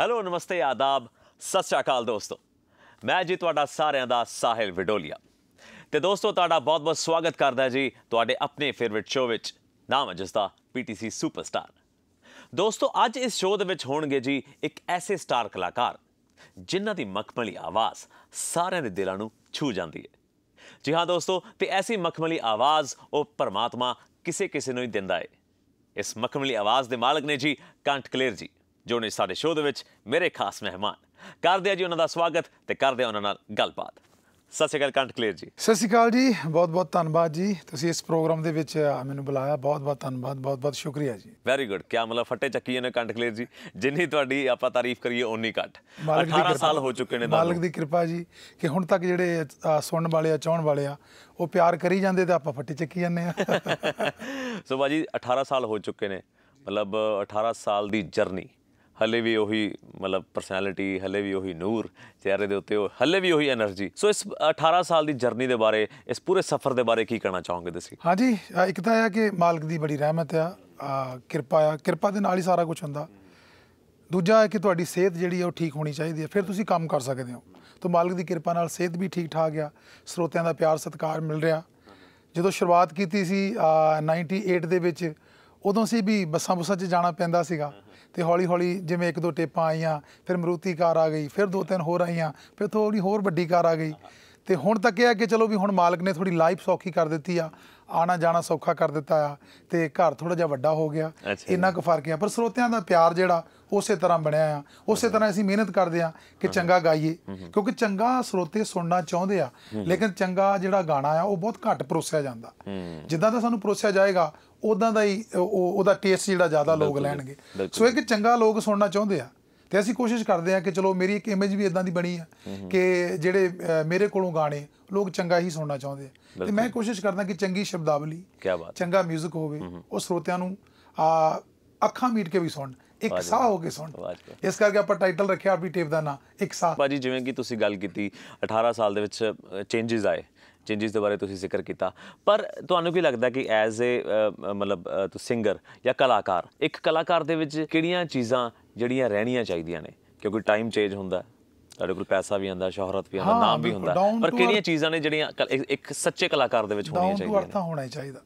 hello ਨਮਸਤੇ ਆਦਾਬ ਸਤਿ ਸ਼੍ਰੀ ਅਕਾਲ ਦੋਸਤੋ ਮੈਂ ਜੀ ਤੁਹਾਡਾ ਸਾਰਿਆਂ ਦਾ ਸਾਹਿਲ ਵਿਡੋਲੀਆ ਤੇ ਦੋਸਤੋ ਤੁਹਾਡਾ ਬਹੁਤ-ਬਹੁਤ ਸਵਾਗਤ ਕਰਦਾ ਜੀ ਤੁਹਾਡੇ ਆਪਣੇ ਫੇਵਰਿਟ ਸ਼ੋਅ ਵਿੱਚ ਨਾਮ ਹੈ ਜਿਸ ਦਾ ਪੀਟੀਸੀ ਸੁਪਰਸਟਾਰ ਦੋਸਤੋ ਅੱਜ ਇਸ ਸ਼ੋਅ ਦੇ ਵਿੱਚ ਹੋਣਗੇ ਜੀ ਇੱਕ ਐਸੇ ਸਟਾਰ ਕਲਾਕਾਰ ਜਿਨ੍ਹਾਂ ਦੀ ਮਖਮਲੀ ਆਵਾਜ਼ ਸਾਰਿਆਂ ਦੇ ਦਿਲਾਂ ਨੂੰ ਛੂ ਜਾਂਦੀ ਹੈ ਜੀ ਹਾਂ ਦੋਸਤੋ ਤੇ ਐਸੀ ਮਖਮਲੀ ਆਵਾਜ਼ ਉਹ ਪਰਮਾਤਮਾ ਕਿਸੇ ਕਿਸੇ ਨੂੰ ਹੀ ਦਿੰਦਾ ਹੈ ਇਸ ਮਖਮਲੀ ਆਵਾਜ਼ ਦੇ ਮਾਲਕ ਨੇ ਜੀ ਕੰਟ ਕਲੇਰ ਜੀ ਜੋ ਨੇ ਸਾਡੇ ਸ਼ੋਅ ਦੇ ਵਿੱਚ ਮੇਰੇ ਖਾਸ ਮਹਿਮਾਨ ਕਰਦੇ ਆ ਜੀ ਉਹਨਾਂ ਦਾ ਸਵਾਗਤ ਤੇ ਕਰਦੇ ਆ ਉਹਨਾਂ ਨਾਲ ਗੱਲਬਾਤ ਸਤਿ ਸ਼੍ਰੀ ਅਕਾਲ ਕਲੀਅਰ ਜੀ ਸਤਿ ਸ਼੍ਰੀ ਅਕਾਲ ਜੀ ਬਹੁਤ ਬਹੁਤ ਧੰਨਵਾਦ ਜੀ ਤੁਸੀਂ ਇਸ ਪ੍ਰੋਗਰਾਮ ਦੇ ਵਿੱਚ ਮੈਨੂੰ ਬੁਲਾਇਆ ਬਹੁਤ ਬਹੁਤ ਧੰਨਵਾਦ ਬਹੁਤ ਬਹੁਤ ਸ਼ੁਕਰੀਆ ਜੀ ਵੈਰੀ ਗੁੱਡ ਕਿਆ ਮਤਲਬ ਫੱਟੇ ਚੱਕੀ ਨੇ ਕਲੀਅਰ ਜੀ ਜਿੰਨੀ ਤੁਹਾਡੀ ਆਪਾਂ ਤਾਰੀਫ ਕਰੀਏ ਓਨੀ ਘੱਟ 18 ਸਾਲ ਹੋ ਚੁੱਕੇ ਨੇ ਮਾਲਕ ਦੀ ਕਿਰਪਾ ਜੀ ਕਿ ਹੁਣ ਤੱਕ ਜਿਹੜੇ ਸੁਣਨ ਵਾਲੇ ਆ ਚਾਹਣ ਵਾਲੇ ਆ ਉਹ ਪਿਆਰ ਕਰੀ ਜਾਂਦੇ ਤੇ ਆਪਾਂ ਫੱਟੇ ਚੱਕੀ ਜਾਂਦੇ ਆ ਸੋ ਬਾਜੀ 18 ਸਾਲ ਹੋ ਚੁੱਕੇ ਨੇ ਮਤਲਬ 18 ਸਾਲ ਦੀ ਜਰਨੀ ਹੱਲੇ ਵੀ ਉਹੀ ਮਤਲਬ ਪਰਸਨੈਲਿਟੀ ਹੱਲੇ ਵੀ ਉਹੀ ਨੂਰ ਚਿਹਰੇ ਦੇ ਉੱਤੇ ਉਹ ਹੱਲੇ ਵੀ ਉਹੀ એનર્ਜੀ ਸੋ ਇਸ 18 ਸਾਲ ਦੀ ਜਰਨੀ ਦੇ ਬਾਰੇ ਇਸ ਪੂਰੇ ਸਫ਼ਰ ਦੇ ਬਾਰੇ ਕੀ ਕਹਿਣਾ ਚਾਹੋਗੇ ਤੁਸੀਂ ਹਾਂਜੀ ਇੱਕ ਤਾਂ ਹੈ ਕਿ ਮਾਲਕ ਦੀ ਬੜੀ ਰਹਿਮਤ ਆ ਕਿਰਪਾ ਆ ਕਿਰਪਾ ਦੇ ਨਾਲ ਹੀ ਸਾਰਾ ਕੁਝ ਹੁੰਦਾ ਦੂਜਾ ਹੈ ਕਿ ਤੁਹਾਡੀ ਸਿਹਤ ਜਿਹੜੀ ਹੈ ਉਹ ਠੀਕ ਹੋਣੀ ਚਾਹੀਦੀ ਹੈ ਫਿਰ ਤੁਸੀਂ ਕੰਮ ਕਰ ਸਕਦੇ ਹੋ ਤੋਂ ਮਾਲਕ ਦੀ ਕਿਰਪਾ ਨਾਲ ਸਿਹਤ ਵੀ ਠੀਕ ਠਾਕ ਆ ਸਰੋਤਿਆਂ ਦਾ ਪਿਆਰ ਸਤਿਕਾਰ ਮਿਲ ਰਿਹਾ ਜਦੋਂ ਸ਼ੁਰੂਆਤ ਕੀਤੀ ਸੀ 98 ਦੇ ਵਿੱਚ ਉਦੋਂ ਸੀ ਵੀ ਬੱਸਾਂ ਬੁੱਸਾਂ 'ਚ ਜਾਣਾ ਪੈਂਦਾ ਸੀਗਾ ਤੇ ਹੌਲੀ ਹੌਲੀ ਜਿਵੇਂ ਇੱਕ ਦੋ ਟੇਪਾਂ ਆਈਆਂ ਫਿਰ ਮਰੂਤੀ ਕਾਰ ਆ ਗਈ ਫਿਰ ਦੋ ਤਿੰਨ ਹੋਰ ਆਈਆਂ ਫਿਰ ਥੋੜੀ ਹੋਰ ਵੱਡੀ ਕਾਰ ਆ ਗਈ ਤੇ ਹੁਣ ਤੱਕ ਇਹ ਆ ਕਿ ਚਲੋ ਵੀ ਹੁਣ ਮਾਲਕ ਨੇ ਥੋੜੀ ਲਾਈਫ ਸੌਖੀ ਕਰ ਦਿੱਤੀ ਆ ਆਣਾ ਜਾਣਾ ਸੌਖਾ ਕਰ ਦਿੱਤਾ ਆ ਤੇ ਘਰ ਥੋੜਾ ਜਿਹਾ ਵੱਡਾ ਹੋ ਗਿਆ ਇੰਨਾ ਕੁ ਫਰਕ ਆ ਪਰ ਸਰੋਤਿਆਂ ਦਾ ਪਿਆਰ ਜਿਹੜਾ ਉਸੇ ਤਰ੍ਹਾਂ ਬਣਿਆ ਆ ਉਸੇ ਤਰ੍ਹਾਂ ਅਸੀਂ ਮਿਹਨਤ ਕਰਦੇ ਆ ਕਿ ਚੰਗਾ ਗਾਈਏ ਕਿਉਂਕਿ ਚੰਗਾ ਸਰੋਤੇ ਸੁਣਨਾ ਚਾਹੁੰਦੇ ਆ ਲੇਕਿਨ ਚੰਗਾ ਜਿਹੜਾ ਗਾਣਾ ਆ ਉਹ ਬਹੁਤ ਘੱਟ ਪਰੋਸਿਆ ਜਾਂਦਾ ਜਿੱਦਾਂ ਦਾ ਸਾਨੂੰ ਪਰੋਸਿਆ ਜਾਏਗਾ ਉਦਾਂ ਦਾ ਹੀ ਉਹਦਾ ਟੇਸਟ ਜਿਹੜਾ ਜ਼ਿਆਦਾ ਲੋਕ ਲੈਣਗੇ ਸੋ ਇੱਕ ਚੰਗਾ ਲੋਕ ਸੁਣਨਾ ਚਾਹੁੰਦੇ ਆ ਤੇ ਅਸੀਂ ਕੋਸ਼ਿਸ਼ ਕਰਦੇ ਆ ਕਿ ਚਲੋ ਮੇਰੀ ਇੱਕ ਇਮੇਜ ਵੀ ਇਦਾਂ ਦੀ ਬਣੀ ਆ ਕਿ ਜਿਹੜੇ ਮੇਰੇ ਕੋਲੋਂ ਗਾਣੇ ਲੋਕ ਚੰਗਾ ਹੀ ਸੁਣਨਾ ਚਾਹੁੰਦੇ ਆ ਤੇ ਮੈਂ ਕੋਸ਼ਿਸ਼ ਕਰਦਾ ਕਿ ਚੰਗੀ ਸ਼ਬਦਾਵਲੀ ਚੰਗਾ 뮤직 ਹੋਵੇ ਉਹ ਸਰੋਤਿਆਂ ਨੂੰ ਆ ਅੱਖਾਂ ਮੀਟ ਕੇ ਵੀ ਸੁਣਨ ਇੱਕ ਸਾਹ ਹੋ ਕੇ ਸੁਣ ਇਸ ਕਰਕੇ ਆਪਾਂ ਟਾਈਟਲ ਰੱਖਿਆ ਆਪਣੀ ਟੇਪ ਦਾ ਨਾਮ ਇੱਕ ਸਾਹ ਭਾਜੀ ਜਿਵੇਂ ਕਿ ਤੁਸੀਂ ਗੱਲ ਕੀਤੀ 18 ਸਾਲ ਦੇ ਵਿੱਚ ਚੇਂਜਸ ਆਏ ਚੇਂजेस ਦੇ ਬਾਰੇ ਤੁਸੀਂ ਜ਼ਿਕਰ ਕੀਤਾ ਪਰ ਤੁਹਾਨੂੰ ਕੀ ਲੱਗਦਾ ਕਿ ਐਜ਼ ਅ ਮਤਲਬ ਤੁਸੀਂ ਸਿੰਗਰ ਜਾਂ ਕਲਾਕਾਰ ਇੱਕ ਕਲਾਕਾਰ ਦੇ ਵਿੱਚ ਕਿਹੜੀਆਂ ਚੀਜ਼ਾਂ ਜਿਹੜੀਆਂ ਰਹਿਣੀਆਂ ਚਾਹੀਦੀਆਂ ਨੇ ਕਿਉਂਕਿ ਟਾਈਮ ਚੇਂਜ ਹੁੰਦਾ ਤੁਹਾਡੇ ਕੋਲ ਪੈਸਾ ਵੀ ਆਂਦਾ ਸ਼ੋਹਰਤ ਵੀ ਆਂਦਾ ਨਾਮ ਵੀ ਹੁੰਦਾ ਪਰ ਕਿਹੜੀਆਂ ਚੀਜ਼ਾਂ ਨੇ ਜਿਹੜੀਆਂ ਇੱਕ ਸੱਚੇ ਕਲਾਕਾਰ ਦੇ ਵਿੱਚ ਹੋਣੀਆਂ ਚਾਹੀਦੀਆਂ ਨੇ ਡਾਊਨ ਹੋਣਾ ਚਾਹੀਦਾ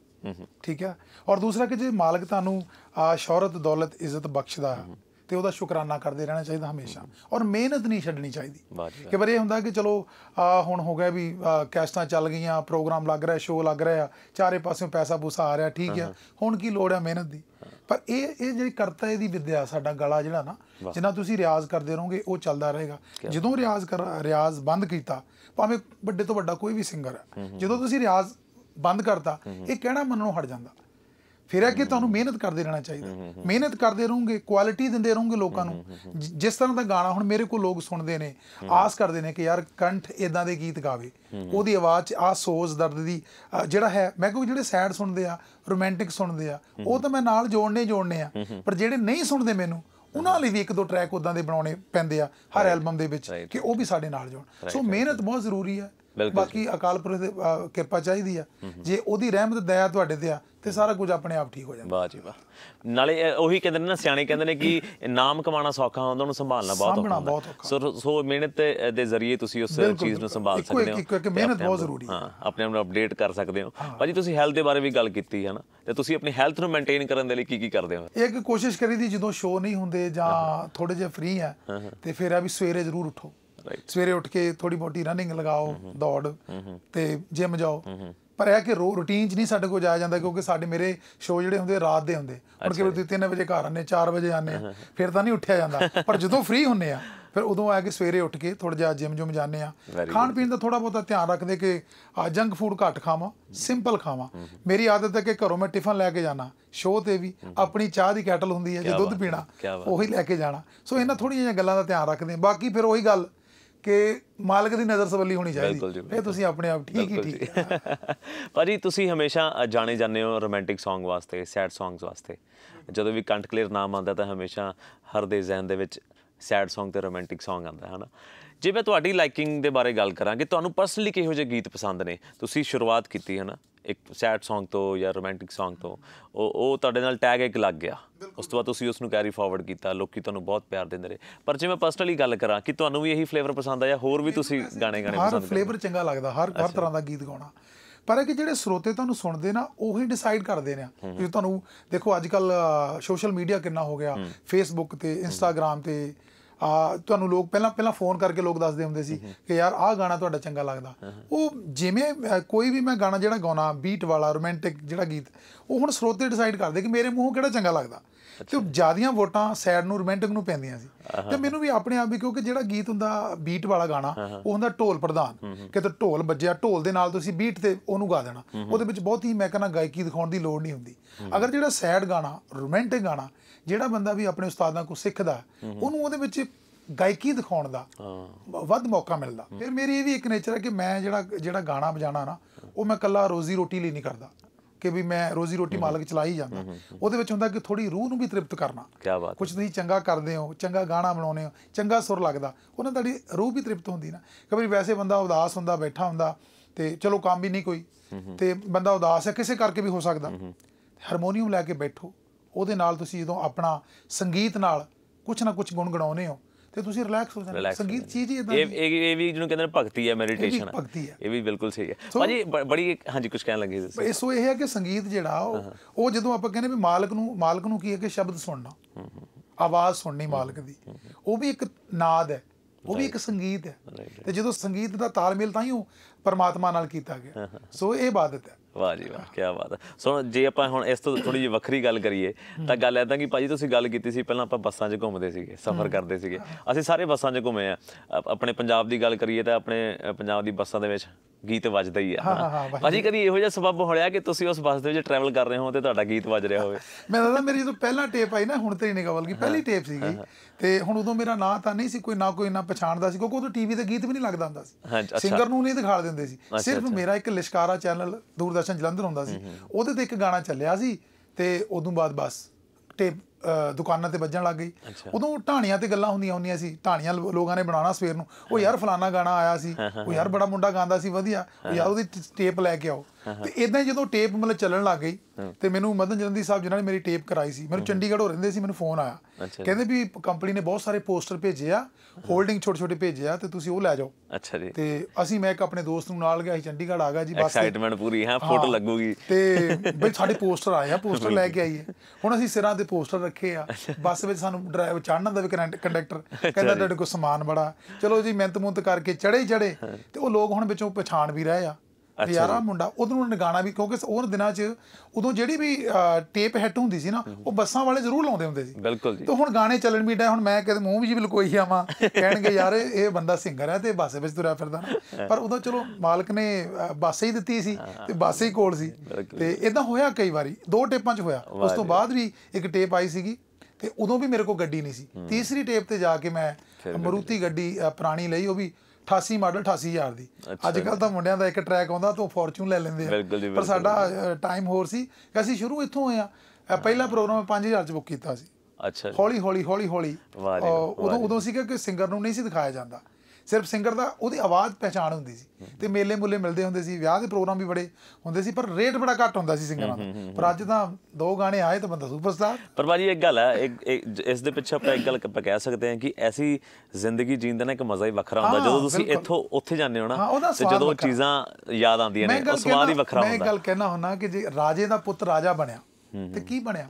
ਠੀਕ ਹੈ ਔਰ ਦੂਸਰਾ ਕਿ ਜੇ ਮਾਲਕ ਤੁਹਾਨੂੰ ਸ਼ੋਹਰਤ ਦੌਲਤ ਇੱਜ਼ਤ ਬਖਸ਼ਦਾ ਹੈ ਤੇ ਉਹਦਾ ਸ਼ੁਕਰਾਨਾ ਕਰਦੇ ਰਹਿਣਾ ਚਾਹੀਦਾ ਹਮੇਸ਼ਾ ਔਰ ਮਿਹਨਤ ਨਹੀਂ ਛੱਡਣੀ ਚਾਹੀਦੀ ਕਿ ਪਰ ਇਹ ਹੁੰਦਾ ਕਿ ਚਲੋ ਹੁਣ ਹੋ ਗਿਆ ਵੀ ਕੈਸਟਾਂ ਚੱਲ ਗਈਆਂ ਪ੍ਰੋਗਰਾਮ ਲੱਗ ਰਿਹਾ ਸ਼ੋਅ ਲੱਗ ਰਿਹਾ ਚਾਰੇ ਪਾਸਿਓਂ ਪੈਸਾ ਬੂਸਾ ਆ ਰਿਹਾ ਠੀਕ ਹੈ ਹੁਣ ਕੀ ਲੋੜ ਹੈ ਮਿਹਨਤ ਦੀ ਪਰ ਇਹ ਇਹ ਜਿਹੜੀ ਕਰਤਾ ਇਹਦੀ ਵਿਦਿਆ ਸਾਡਾ ਗਲਾ ਜਿਹੜਾ ਨਾ ਜਿੰਨਾ ਤੁਸੀਂ ਰਿਆਜ਼ ਕਰਦੇ ਰਹੋਗੇ ਉਹ ਚੱਲਦਾ ਰਹੇਗਾ ਜਦੋਂ ਰਿਆਜ਼ ਕਰ ਰਿਆਜ਼ ਬੰਦ ਕੀਤਾ ਭਾਵੇਂ ਵੱਡੇ ਤੋਂ ਵੱਡਾ ਕੋਈ ਵੀ ਸਿੰਗਰ ਹੈ ਜਦੋਂ ਤੁਸੀਂ ਰਿਆਜ਼ ਬੰਦ ਕਰਤਾ ਇਹ ਕਹਿਣਾ ਮੰਨਣੋਂ ਹਟ ਜਾਂਦਾ ਫਿਰ ਅੱਗੇ ਤੁਹਾਨੂੰ ਮਿਹਨਤ ਕਰਦੇ ਰਹਿਣਾ ਚਾਹੀਦਾ ਮਿਹਨਤ ਕਰਦੇ ਰਹੋਗੇ ਕੁਆਲਿਟੀ ਦਿੰਦੇ ਰਹੋਗੇ ਲੋਕਾਂ ਨੂੰ ਜਿਸ ਤਰ੍ਹਾਂ ਦਾ ਗਾਣਾ ਹੁਣ ਮੇਰੇ ਕੋਲ ਲੋਕ ਸੁਣਦੇ ਨੇ ਆਸ ਕਰਦੇ ਨੇ ਕਿ ਯਾਰ ਕੰਠ ਇਦਾਂ ਦੇ ਗੀਤ ਗਾਵੇ ਉਹਦੀ ਆਵਾਜ਼ 'ਚ ਆ ਸੋਜ਼ ਦਰਦ ਦੀ ਜਿਹੜਾ ਹੈ ਮੈਂ ਕਹਿੰਦਾ ਜਿਹੜੇ ਸੈਡ ਸੁਣਦੇ ਆ ਰੋਮਾਂਟਿਕ ਸੁਣਦੇ ਆ ਉਹ ਤਾਂ ਮੈਂ ਨਾਲ ਜੋੜਨੇ ਜੋੜਨੇ ਆ ਪਰ ਜਿਹੜੇ ਨਹੀਂ ਸੁਣਦੇ ਮੈਨੂੰ ਉਹਨਾਂ ਲਈ ਵੀ ਇੱਕ ਦੋ ਟਰੈਕ ਉਦਾਂ ਦੇ ਬਣਾਉਣੇ ਪੈਂਦੇ ਆ ਹਰ ਐਲਬਮ ਦੇ ਵਿੱਚ ਕਿ ਉਹ ਵੀ ਸਾਡੇ ਨਾਲ ਜੋੜ ਸੋ ਮਿਹਨਤ ਬਹੁਤ ਜ਼ਰੂਰੀ ਹੈ ਬਾਕੀ ਅਕਾਲ ਪੁਰਖ ਦੀ ਕਿਰਪਾ ਚਾਹੀਦੀ ਆ ਜੇ ਉਹਦੀ ਰਹਿਮਤ ਦਇਆ ਤੁਹਾਡੇ ਤੇ ਆ ਤੇ ਸਾਰਾ ਕੁਝ ਆਪਣੇ ਆਪ ਠੀਕ ਹੋ ਜਾਂਦਾ ਵਾਹ ਜੀ ਵਾਹ ਨਾਲੇ ਉਹੀ ਕਹਿੰਦੇ ਨੇ ਨਾ ਸਿਆਣੇ ਕਹਿੰਦੇ ਨੇ ਕਿ ਨਾਮ ਕਮਾਉਣਾ ਸੌਖਾ ਹੁੰਦਾ ਉਹਨੂੰ ਸੰਭਾਲਣਾ ਬਹੁਤ ਔਖਾ ਹੁੰਦਾ ਸੋ ਸੋ ਮਿਹਨਤ ਦੇ ਜ਼ਰੀਏ ਤੁਸੀਂ ਉਸ ਚੀਜ਼ ਨੂੰ ਸੰਭਾਲ ਸਕਦੇ ਹੋ ਇੱਕ ਇੱਕ ਮਿਹਨਤ ਬਹੁਤ ਜ਼ਰੂਰੀ ਹੈ ਹਾਂ ਆਪਣੇ ਆਪ ਨੂੰ ਅਪਡੇਟ ਕਰ ਸਕਦੇ ਹੋ ਭਾਜੀ ਤੁਸੀਂ ਹੈਲਥ ਦੇ ਬਾਰੇ ਵੀ ਗੱਲ ਕੀਤੀ ਹੈ ਨਾ ਤੇ ਤੁਸੀਂ ਆਪਣੀ ਹੈਲਥ ਨੂੰ ਮੇਨਟੇਨ ਕਰਨ ਦੇ ਲਈ ਕੀ ਕੀ ਕਰਦੇ ਹੋ ਇੱਕ ਕੋਸ਼ਿਸ਼ ਕਰੀਦੀ ਜਦੋਂ ਸ਼ੋਅ ਨਹੀਂ ਹੁੰਦੇ ਜਾਂ ਥੋੜੇ ਜਿਹਾ ਫ੍ਰੀ ਆ ਤੇ ਫਿਰ ਆ ਵੀ ਸਵੇਰੇ ਜ਼ਰੂਰ ਉਠੋ ਸਵੇਰੇ ਉੱਠ ਕੇ ਥੋੜੀ ਬੋਟੀ ਰਨਿੰਗ ਲਗਾਓ ਦੌੜ ਤੇ ਜਿਮ ਜਾਓ ਪਰ ਇਹ ਕਿ ਰੂਟੀਨ 'ਚ ਨਹੀਂ ਸਾਡੇ ਕੋਲ ਜਾਇਆ ਜਾਂਦਾ ਕਿਉਂਕਿ ਸਾਡੇ ਮੇਰੇ ਸ਼ੋਅ ਜਿਹੜੇ ਹੁੰਦੇ ਰਾਤ ਦੇ ਹੁੰਦੇ ਹੁਣ ਕਿ ਉਹ 3 ਵਜੇ ਘਰ ਆਨੇ 4 ਵਜੇ ਆਨੇ ਫਿਰ ਤਾਂ ਨਹੀਂ ਉੱਠਿਆ ਜਾਂਦਾ ਪਰ ਜਦੋਂ ਫ੍ਰੀ ਹੁੰਨੇ ਆ ਫਿਰ ਉਦੋਂ ਆ ਕੇ ਸਵੇਰੇ ਉੱਠ ਕੇ ਥੋੜਾ ਜਿਹਾ ਜਿਮ ਜੁਮ ਜਾਂਦੇ ਆ ਖਾਣ ਪੀਣ ਦਾ ਥੋੜਾ ਬਹੁਤਾ ਧਿਆਨ ਰੱਖਦੇ ਕਿ ਜੰਕ ਫੂਡ ਘੱਟ ਖਾਵਾਂ ਸਿੰਪਲ ਖਾਵਾਂ ਮੇਰੀ ਆਦਤ ਹੈ ਕਿ ਘਰੋਂ ਮੈਂ ਟਿਫਨ ਲੈ ਕੇ ਜਾਣਾ ਸ਼ੋਅ ਤੇ ਵੀ ਆਪਣੀ ਚਾਹ ਦੀ ਕੈਟਲ ਹੁੰਦੀ ਹੈ ਜੇ ਦੁੱਧ ਪੀਣਾ ਉਹੀ ਲੈ ਕੇ ਜਾਣਾ ਸੋ ਇਹਨਾਂ ਥੋੜੀਆਂ ਜਿਹੀਆਂ ਗੱਲਾਂ ਦਾ ਧਿਆਨ ਰੱਖਦੇ ਬਾਕੀ ਫਿਰ ਉਹੀ ਗੱਲ ਕਿ ਮਾਲਕ ਦੀ ਨਜ਼ਰ ਸਵੱਲੀ ਹੋਣੀ ਚਾਹੀਦੀ ਇਹ ਤੁਸੀਂ ਆਪਣੇ ਆਪ ਠੀਕ ਹੀ ਠੀਕ ਭਾਜੀ ਤੁਸੀਂ ਹਮੇਸ਼ਾ ਜਾਣੇ ਜਾਂਦੇ ਹੋ ਰੋਮਾਂਟਿਕ Song ਵਾਸਤੇ ਸੈਡ Songs ਵਾਸਤੇ ਜਦੋਂ ਵੀ ਕੰਟ ਕਲੀਅਰ ਨਾਮ ਆਉਂਦਾ ਤਾਂ ਹਮੇਸ਼ਾ ਹਰ ਦੇ ਜ਼ਹਿਨ ਦੇ ਵਿੱਚ ਸੈਡ Song ਤੇ ਰੋਮਾਂਟਿਕ Song ਆਉਂਦਾ ਹੈ ਨਾ ਜੇ ਮੈਂ ਤੁਹਾਡੀ ਲਾਈਕਿੰਗ ਦੇ ਬਾਰੇ ਗੱਲ ਕਰਾਂ ਕਿ ਤੁਹਾਨੂੰ ਪਰਸਨਲੀ ਕਿਹੋ ਜਿਹੇ ਗੀਤ ਪਸੰਦ ਨੇ ਤੁਸੀਂ ਸ਼ੁਰੂਆਤ ਕੀਤੀ ਹੈ ਨਾ ਇੱਕ ਸੈਡ Song ਤੋਂ ਜਾਂ ਰੋਮਾਂਟਿਕ Song ਤੋਂ ਉਹ ਉਹ ਤੁਹਾਡੇ ਨਾਲ ਟੈਗ ਇੱਕ ਲੱਗ ਗਿਆ ਉਸ ਤੋਂ ਬਾਅਦ ਤੁਸੀਂ ਉਸ ਨੂੰ ਕੈਰੀ ਫਾਰਵਰਡ ਕੀਤਾ ਲੋਕੀ ਤੁਹਾਨੂੰ ਬਹੁਤ ਪਿਆਰ ਦਿੰਦੇ ਰਹੇ ਪਰ ਜੇ ਮੈਂ ਪਰਸਨਲੀ ਗੱਲ ਕਰਾਂ ਕਿ ਤੁਹਾਨੂੰ ਵੀ ਇਹੀ ਫਲੇਵਰ ਪਸੰਦ ਆ ਜਾਂ ਹੋਰ ਵੀ ਤੁਸੀਂ ਗਾਣੇ ਗਾਣੇ ਪਸੰਦ ਕਰਦੇ ਹਰ ਫਲੇਵਰ ਚੰਗਾ ਲੱਗਦਾ ਹਰ ਹਰ ਤਰ੍ਹਾਂ ਦਾ ਗੀਤ ਗਾਉਣਾ ਪਰ ਇਹ ਕਿ ਜਿਹੜੇ ਸਰੋਤੇ ਤੁਹਾਨੂੰ ਸੁਣਦੇ ਨਾ ਉਹੀ ਡਿਸਾਈਡ ਕਰਦੇ ਨੇ ਜੇ ਤੁਹਾਨੂੰ ਦੇਖੋ ਅੱਜ ਕੱਲ ਸੋਸ਼ਲ ਮੀਡੀਆ ਕਿੰਨਾ ਹੋ ਗਿਆ ਫੇਸਬੁੱਕ ਤੇ ਇੰਸਟਾਗ੍ਰam ਤੇ ਆ ਤੁਹਾਨੂੰ ਲੋਕ ਪਹਿਲਾਂ ਪਹਿਲਾਂ ਫੋਨ ਕਰਕੇ ਲੋਕ ਦੱਸਦੇ ਹੁੰਦੇ ਸੀ ਕਿ ਯਾਰ ਆਹ ਗਾਣਾ ਤੁਹਾਡਾ ਚੰਗਾ ਲੱਗਦਾ ਉਹ ਜਿਵੇਂ ਕੋਈ ਵੀ ਮੈਂ ਗਾਣਾ ਜਿਹੜਾ ਗਾਉਣਾ ਬੀਟ ਵਾਲਾ ਰੋਮਾਂਟਿਕ ਜਿਹੜਾ ਗੀਤ ਉਹ ਹੁਣ ਸਰੋਤੇ ਡਿਸਾਈਡ ਕਰਦੇ ਕਿ ਮੇਰੇ ਮੂੰਹੋਂ ਕਿਹੜਾ ਚੰਗਾ ਲੱਗਦਾ ਤੇ ਜਿਆਦੀਆਂ ਵੋਟਾਂ ਸੈਡ ਨੂੰ ਰੋਮਾਂਟਿਕ ਨੂੰ ਪੈਂਦੀਆਂ ਸੀ ਤੇ ਮੈਨੂੰ ਵੀ ਆਪਣੇ ਆਪ ਵੀ ਕਿਉਂਕਿ ਜਿਹੜਾ ਗੀਤ ਹੁੰਦਾ ਬੀਟ ਵਾਲਾ ਗਾਣਾ ਉਹ ਹੁੰਦਾ ਢੋਲ ਪ੍ਰਧਾਨ ਤੇ ਢੋਲ ਵੱਜਿਆ ਢੋਲ ਦੇ ਨਾਲ ਤੁਸੀਂ ਬੀਟ ਤੇ ਉਹਨੂੰ ਗਾ ਦੇਣਾ ਉਹਦੇ ਵਿੱਚ ਬਹੁਤ ਹੀ ਮੈਂ ਕਹਿੰਦਾ ਗਾਇਕੀ ਦਿਖਾਉਣ ਦੀ ਲੋੜ ਨਹੀਂ ਹੁੰਦੀ ਅਗਰ ਜਿਹੜਾ ਸੈਡ ਗਾਣਾ ਰੋਮਾਂਟਿਕ ਗਾਣਾ ਜਿਹੜਾ ਬੰਦਾ ਵੀ ਆਪਣੇ ਉਸਤਾਦਾਂ ਕੋ ਸਿੱਖਦਾ ਉਹਨੂੰ ਉਹਦੇ ਵਿੱਚ ਗਾਇਕੀ ਦਿਖਾਉਣ ਦਾ ਵੱਧ ਮੌਕਾ ਮਿਲਦਾ ਫਿਰ ਮੇਰੀ ਇਹ ਵੀ ਇੱਕ ਨੇਚਰ ਹੈ ਕਿ ਮੈਂ ਜਿਹੜਾ ਜਿਹੜਾ ਗਾਣਾ ਵਜਾਣਾ ਨਾ ਉਹ ਮੈਂ ਕੱਲਾ ਰੋਜ਼ੀ ਰੋਟੀ ਲਈ ਨਹੀਂ ਕਰਦਾ ਕਿ ਵੀ ਮੈਂ ਰੋਜ਼ੀ ਰੋਟੀ ਮਾਲਕ ਚਲਾਈ ਜਾਂਦਾ ਉਹਦੇ ਵਿੱਚ ਹੁੰਦਾ ਕਿ ਥੋੜੀ ਰੂਹ ਨੂੰ ਵੀ ਤ੍ਰਿਪਤ ਕਰਨਾ ਕੀ ਬਾਤ ਕੁਝ ਤੁਸੀਂ ਚੰਗਾ ਕਰਦੇ ਹੋ ਚੰਗਾ ਗਾਣਾ ਬਣਾਉਨੇ ਹੋ ਚੰਗਾ ਸੁਰ ਲੱਗਦਾ ਉਹਨਾਂ ਤੁਹਾਡੀ ਰੂਹ ਵੀ ਤ੍ਰਿਪਤ ਹੁੰਦੀ ਨਾ ਕਬਰੀ ਵੈਸੇ ਬੰਦਾ ਉਦਾਸ ਹੁੰਦਾ ਬੈਠਾ ਹੁੰਦਾ ਤੇ ਚਲੋ ਕੰਮ ਵੀ ਨਹੀਂ ਕੋਈ ਤੇ ਬੰਦਾ ਉਦਾਸ ਹੈ ਕਿਸੇ ਕਰਕੇ ਵੀ ਹੋ ਸਕਦਾ ਹਾਰਮੋਨੀਅਮ ਲੈ ਕੇ ਬੈਠੋ ਉਹਦੇ ਨਾਲ ਤੁਸੀਂ ਜਦੋਂ ਆਪਣਾ ਸੰਗੀਤ ਨਾਲ ਕੁਝ ਨਾ ਕੁਝ ਗੁਣ ਗਣਾਉਨੇ ਹੋ ਤੇ ਤੁਸੀਂ ਰਿਲੈਕਸ ਹੋ ਜਾਂਦੇ ਸੰਗੀਤ ਚੀਜ਼ ਹੀ ਇਦਾਂ ਇਹ ਇਹ ਵੀ ਜਿਹਨੂੰ ਕਹਿੰਦੇ ਨੇ ਭਗਤੀ ਹੈ ਮੈਡੀਟੇਸ਼ਨ ਹੈ ਇਹ ਵੀ ਬਿਲਕੁਲ ਸਹੀ ਹੈ ਭਾਜੀ ਬੜੀ ਹਾਂਜੀ ਕੁਝ ਕਹਿਣ ਲੱਗੇ ਸੀ ਇਸ ਉਹ ਇਹ ਹੈ ਕਿ ਸੰਗੀਤ ਜਿਹੜਾ ਉਹ ਜਦੋਂ ਆਪਾਂ ਕਹਿੰਦੇ ਵੀ ਮਾਲਕ ਨੂੰ ਮਾਲਕ ਨੂੰ ਕੀ ਹੈ ਕਿ ਸ਼ਬਦ ਸੁਣਨਾ ਆਵਾਜ਼ ਸੁਣਨੀ ਮਾਲਕ ਦੀ ਉਹ ਵੀ ਇੱਕ ਨਾਦ ਹੈ ਉਹ ਵੀ ਇੱਕ ਸੰਗੀਤ ਹੈ ਤੇ ਜਦੋਂ ਸੰਗੀਤ ਦਾ ਤਾਲਮੇਲ ਤਾਂ ਹੀ ਉਹ ਪਰਮਾਤਮਾ ਨਾਲ ਕੀਤਾ ਗਿਆ ਸੋ ਇਹ ਬਾਤ ਹੈ ਵਾਹ ਜੀ ਵਾਹ ਕੀ ਬਾਤ ਹੈ ਸੋ ਜੇ ਆਪਾਂ ਹੁਣ ਇਸ ਤੋਂ ਥੋੜੀ ਜਿਹੀ ਵੱਖਰੀ ਗੱਲ ਕਰੀਏ ਤਾਂ ਗੱਲ ਐਦਾਂ ਕਿ ਭਾਜੀ ਤੁਸੀਂ ਗੱਲ ਕੀਤੀ ਸੀ ਪਹਿਲਾਂ ਆਪਾਂ ਬੱਸਾਂ 'ਚ ਘੁੰਮਦੇ ਸੀਗੇ ਸਫ਼ਰ ਕਰਦੇ ਸੀਗੇ ਅਸੀਂ ਸਾਰੇ ਬੱਸਾਂ 'ਚ ਘੁੰਮੇ ਆ ਆਪਣੇ ਪੰਜਾਬ ਦੀ ਗੱਲ ਕਰੀਏ ਤਾਂ ਆਪਣੇ ਪੰਜਾਬ ਦੀ ਬੱਸਾਂ ਦੇ ਵਿੱਚ ਗੀਤ ਵੱਜਦਾ ਹੀ ਆ ਭਾਜੀ ਕਦੀ ਇਹੋ ਜਿਹਾ ਸਬਬ ਹੋਇਆ ਕਿ ਤੁਸੀਂ ਉਸ ਬੱਸ ਦੇ ਵਿੱਚ ਟਰੈਵਲ ਕਰ ਰਹੇ ਹੋ ਤੇ ਤੁਹਾਡਾ ਗੀਤ ਵੱਜ ਰਿਹਾ ਹੋਵੇ ਮੈਂ ਦੱਸਦਾ ਮੇਰੀ ਜਦੋਂ ਪਹਿਲਾ ਟੇਪ ਆਈ ਨਾ ਹੁਣ ਤੇਰੀ ਨਿਕਲ ਗਈ ਪਹਿਲੀ ਟੇਪ ਸੀਗੀ ਤੇ ਹੁਣ ਉਦੋਂ ਮੇਰਾ ਨਾਂ ਤਾਂ ਨਹੀਂ ਸੀ ਕੋਈ ਨਾ ਕੋਈ ਨਾ ਪਛਾਣਦਾ ਸੀ ਕਿਉਂਕਿ ਉਦੋਂ ਟੀਵੀ ਤੇ ਗੀਤ ਵੀ ਨਹੀਂ ਲੱਗਦਾ ਹੁੰਦਾ ਸੀ ਸਿੰਗਰ ਨੂੰ ਨਹੀਂ ਦਿਖਾ ਦਿੰਦੇ ਸੀ ਸਿਰਫ ਮੇਰਾ ਇੱਕ ਲਿਸ਼ਕਾਰਾ ਚੈਨਲ ਦੂਰਦਰਸ਼ਨ ਜਲੰਧਰ ਹੁੰਦਾ ਸੀ ਉਹਦੇ ਤੇ ਇੱਕ ਗਾਣਾ ਚੱਲਿਆ ਸੀ ਤੇ ਉਦੋਂ ਬਾਅਦ ਬਸ ਟੇਪ ਦੁਕਾਨਾਂ ਤੇ ਵੱਜਣ ਲੱਗ ਗਈ ਉਦੋਂ ਢਾਣੀਆਂ ਤੇ ਗੱਲਾਂ ਹੁੰਦੀਆਂ ਹੁੰਦੀਆਂ ਸੀ ਢਾਣੀਆਂ ਲੋਕਾਂ ਨੇ ਬਣਾਉਣਾ ਸਵੇਰ ਨੂੰ ਉਹ ਯਾਰ ਫਲਾਣਾ ਗਾਣਾ ਆਇਆ ਸੀ ਉਹ ਯਾਰ ਬੜਾ ਮੁੰਡਾ ਗਾਉਂਦਾ ਸੀ ਵਧੀਆ ਉਹ ਯਾਰ ਉਹਦੀ ਟੇਪ ਲੈ ਕੇ ਆਓ ਤੇ ਇਦਾਂ ਜਦੋਂ ਟੇਪ ਮਤਲਬ ਚੱਲਣ ਲੱਗ ਗਈ ਤੇ ਮੈਨੂੰ ਮਦਨ ਜਲੰਦੀ ਸਾਹਿਬ ਜਿਨ੍ਹਾਂ ਨੇ ਮੇਰੀ ਟੇਪ ਕਰਾਈ ਸੀ ਮੈਨੂੰ ਚੰਡੀਗੜ੍ਹ ਹੋ ਰਹਿੰਦੇ ਸੀ ਮੈਨੂੰ ਫੋਨ ਆਇਆ ਕਹਿੰਦੇ ਵੀ ਕੰਪਨੀ ਨੇ ਬਹੁਤ ਸਾਰੇ ਪੋਸਟਰ ਭੇਜੇ ਆ ਹੋਲਡਿੰਗ ਛੋਟੇ ਛੋਟੇ ਭੇਜੇ ਆ ਤੇ ਤੁਸੀਂ ਉਹ ਲੈ ਜਾਓ ਅੱਛਾ ਜੀ ਤੇ ਅਸੀਂ ਮੈਂ ਇੱਕ ਆਪਣੇ ਦੋਸਤ ਨੂੰ ਨਾਲ ਗਿਆ ਸੀ ਚੰਡੀਗੜ੍ਹ ਆ ਗਿਆ ਜੀ ਬਸ ਐਕਸਾਈਟਮੈਂਟ ਪੂਰੀ ਹਾਂ ਫੋਟੋ ਲੱਗੂਗੀ ਤੇ ਬਈ ਸਾਡੇ ਪੋਸਟਰ ਆਏ ਆ ਪੋਸਟਰ ਲੈ ਕੇ ਆਈਏ ਹੁਣ ਅਸੀਂ ਸਿਰਾਂ ਤੇ ਪੋਸਟਰ ਰੱਖੇ ਆ ਬੱਸ ਵਿੱਚ ਸਾਨੂੰ ਡਰਾਈਵਰ ਚੜਨ ਦਾ ਵੀ ਕੰਡਕਟਰ ਕਹਿੰਦਾ ਤੁਹਾਡੇ ਕੋਲ ਸਮਾਨ ਬੜਾ ਚਲੋ ਜੀ ਮਿਹਨਤ ਮੁੰਤ ਕਰਕੇ ਚੜ੍ਹੇ ਚੜ੍ਹੇ ਤੇ ਉਹ ਲੋਕ ਹੁਣ ਵਿੱਚੋਂ ਪਛਾਣ ਵੀ ਰਹੇ ਆ ਪਿਆਰਾ ਮੁੰਡਾ ਉਹਨੂੰ ਮੁੰਡਾ ਉਦੋਂ ਨਗਾਣਾ ਵੀ ਕਿਉਂਕਿ ਉਹਨਾਂ ਦਿਨਾਂ 'ਚ ਉਦੋਂ ਜਿਹੜੀ ਵੀ ਟੇਪ ਹਿੱਟ ਹੁੰਦੀ ਸੀ ਨਾ ਉਹ ਬੱਸਾਂ ਵਾਲੇ ਜ਼ਰੂਰ ਲਾਉਂਦੇ ਹੁੰਦੇ ਸੀ ਬਿਲਕੁਲ ਜੀ ਤੇ ਹੁਣ ਗਾਣੇ ਚੱਲਣ ਵੀ ਡੇ ਹੁਣ ਮੈਂ ਕਿਤੇ ਮੂੰਹ ਵੀ ਜੀ ਹੀ ਆਵਾਂ ਕਹਿਣਗੇ ਯਾਰ ਇਹ ਬੰਦਾ ਸਿੰਗਰ ਹੈ ਤੇ ਬਾਸੇ ਵਿੱਚ ਤੁਰਿਆ ਫਿਰਦਾ ਨਾ ਪਰ ਉਦੋਂ ਚਲੋ ਮਾਲਕ ਨੇ ਬਾਸੇ ਹੀ ਦਿੱਤੀ ਸੀ ਤੇ ਬਾਸੇ ਹੀ ਕੋਲ ਸੀ ਤੇ ਇਦਾਂ ਹੋਇਆ ਕਈ ਵਾਰੀ ਦੋ ਟੇਪਾਂ 'ਚ ਹੋਇਆ ਉਸ ਤੋਂ ਬਾਅਦ ਵੀ ਇੱਕ ਟੇਪ ਆਈ ਸੀਗੀ ਤੇ ਉਦੋਂ ਵੀ ਮੇਰੇ ਕੋਲ ਗੱਡੀ ਨਹੀਂ ਸੀ ਤੀਸਰੀ ਟੇਪ ਤੇ ਜਾ ਕੇ ਮੈਂ ਮਰੂਤੀ ਗੱਡੀ ਪੁਰਾਣੀ ਲਈ ਉਹ ਵੀ 88 ਮਾਡਲ 88000 ਦੀ ਅੱਜ ਕੱਲ ਤਾਂ ਮੁੰਡਿਆਂ ਦਾ ਇੱਕ ਟਰੈਕ ਆਉਂਦਾ ਤੋਂ ਫੋਰਚੂਨ ਲੈ ਲੈਂਦੇ ਆ ਪਰ ਸਾਡਾ ਟਾਈਮ ਹੋਰ ਸੀ ਕਿ ਅਸੀਂ ਸ਼ੁਰੂ ਇੱਥੋਂ ਹੋਏ ਆ ਪਹਿਲਾ ਪ੍ਰੋਗਰਾਮ 5000 ਚ ਬੁੱਕ ਕੀਤਾ ਸੀ ਅੱਛਾ ਹੌਲੀ ਹੌਲੀ ਹੌਲੀ ਹੌਲੀ ਉਦੋਂ ਉਦੋਂ ਸੀ ਕਿ ਸਿੰਗਰ ਨੂੰ ਨਹੀਂ ਸੀ ਦਿਖਾਇਆ ਜਾਂਦਾ ਸਿਰਫ ਸਿੰਗਰ ਦਾ ਉਹਦੀ ਆਵਾਜ਼ ਪਹਿਚਾਣ ਹੁੰਦੀ ਸੀ ਤੇ ਮੇਲੇ ਮੁੱਲੇ ਮਿਲਦੇ ਹੁੰਦੇ ਸੀ ਵਿਆਹ ਦੇ ਪ੍ਰੋਗਰਾਮ ਵੀ ਬੜੇ ਹੁੰਦੇ ਸੀ ਪਰ ਰੇਟ ਬੜਾ ਘੱਟ ਹੁੰਦਾ ਸੀ ਸਿੰਗਰਾਂ ਦਾ ਪਰ ਅੱਜ ਤਾਂ ਦੋ ਗਾਣੇ ਆਏ ਤਾਂ ਬੰਦਾ ਸੁਪਰਸਟਾਰ ਪਰ ਭਾਜੀ ਇੱਕ ਗੱਲ ਹੈ ਇੱਕ ਇਸ ਦੇ ਪਿੱਛੇ ਆਪਾਂ ਇੱਕ ਗੱਲ ਕਹਿ ਸਕਦੇ ਹਾਂ ਕਿ ਐਸੀ ਜ਼ਿੰਦਗੀ ਜੀਣ ਦਾ ਇੱਕ ਮਜ਼ਾ ਹੀ ਵੱਖਰਾ ਹੁੰਦਾ ਜਦੋਂ ਤੁਸੀਂ ਇੱਥੋਂ ਉੱਥੇ ਜਾਂਦੇ ਹੋ ਨਾ ਤੇ ਜਦੋਂ ਚੀਜ਼ਾਂ ਯਾਦ ਆਉਂਦੀਆਂ ਨੇ ਉਹ ਸਵਾਦ ਹੀ ਵੱਖਰਾ ਹੁੰਦਾ ਮੈਂ ਇੱਕ ਗੱਲ ਕਹਿਣਾ ਹੁੰਦਾ ਕਿ ਜੇ ਰਾਜੇ ਦਾ ਪੁੱਤ ਰਾਜਾ ਬਣਿਆ ਤੇ ਕੀ ਬਣਿਆ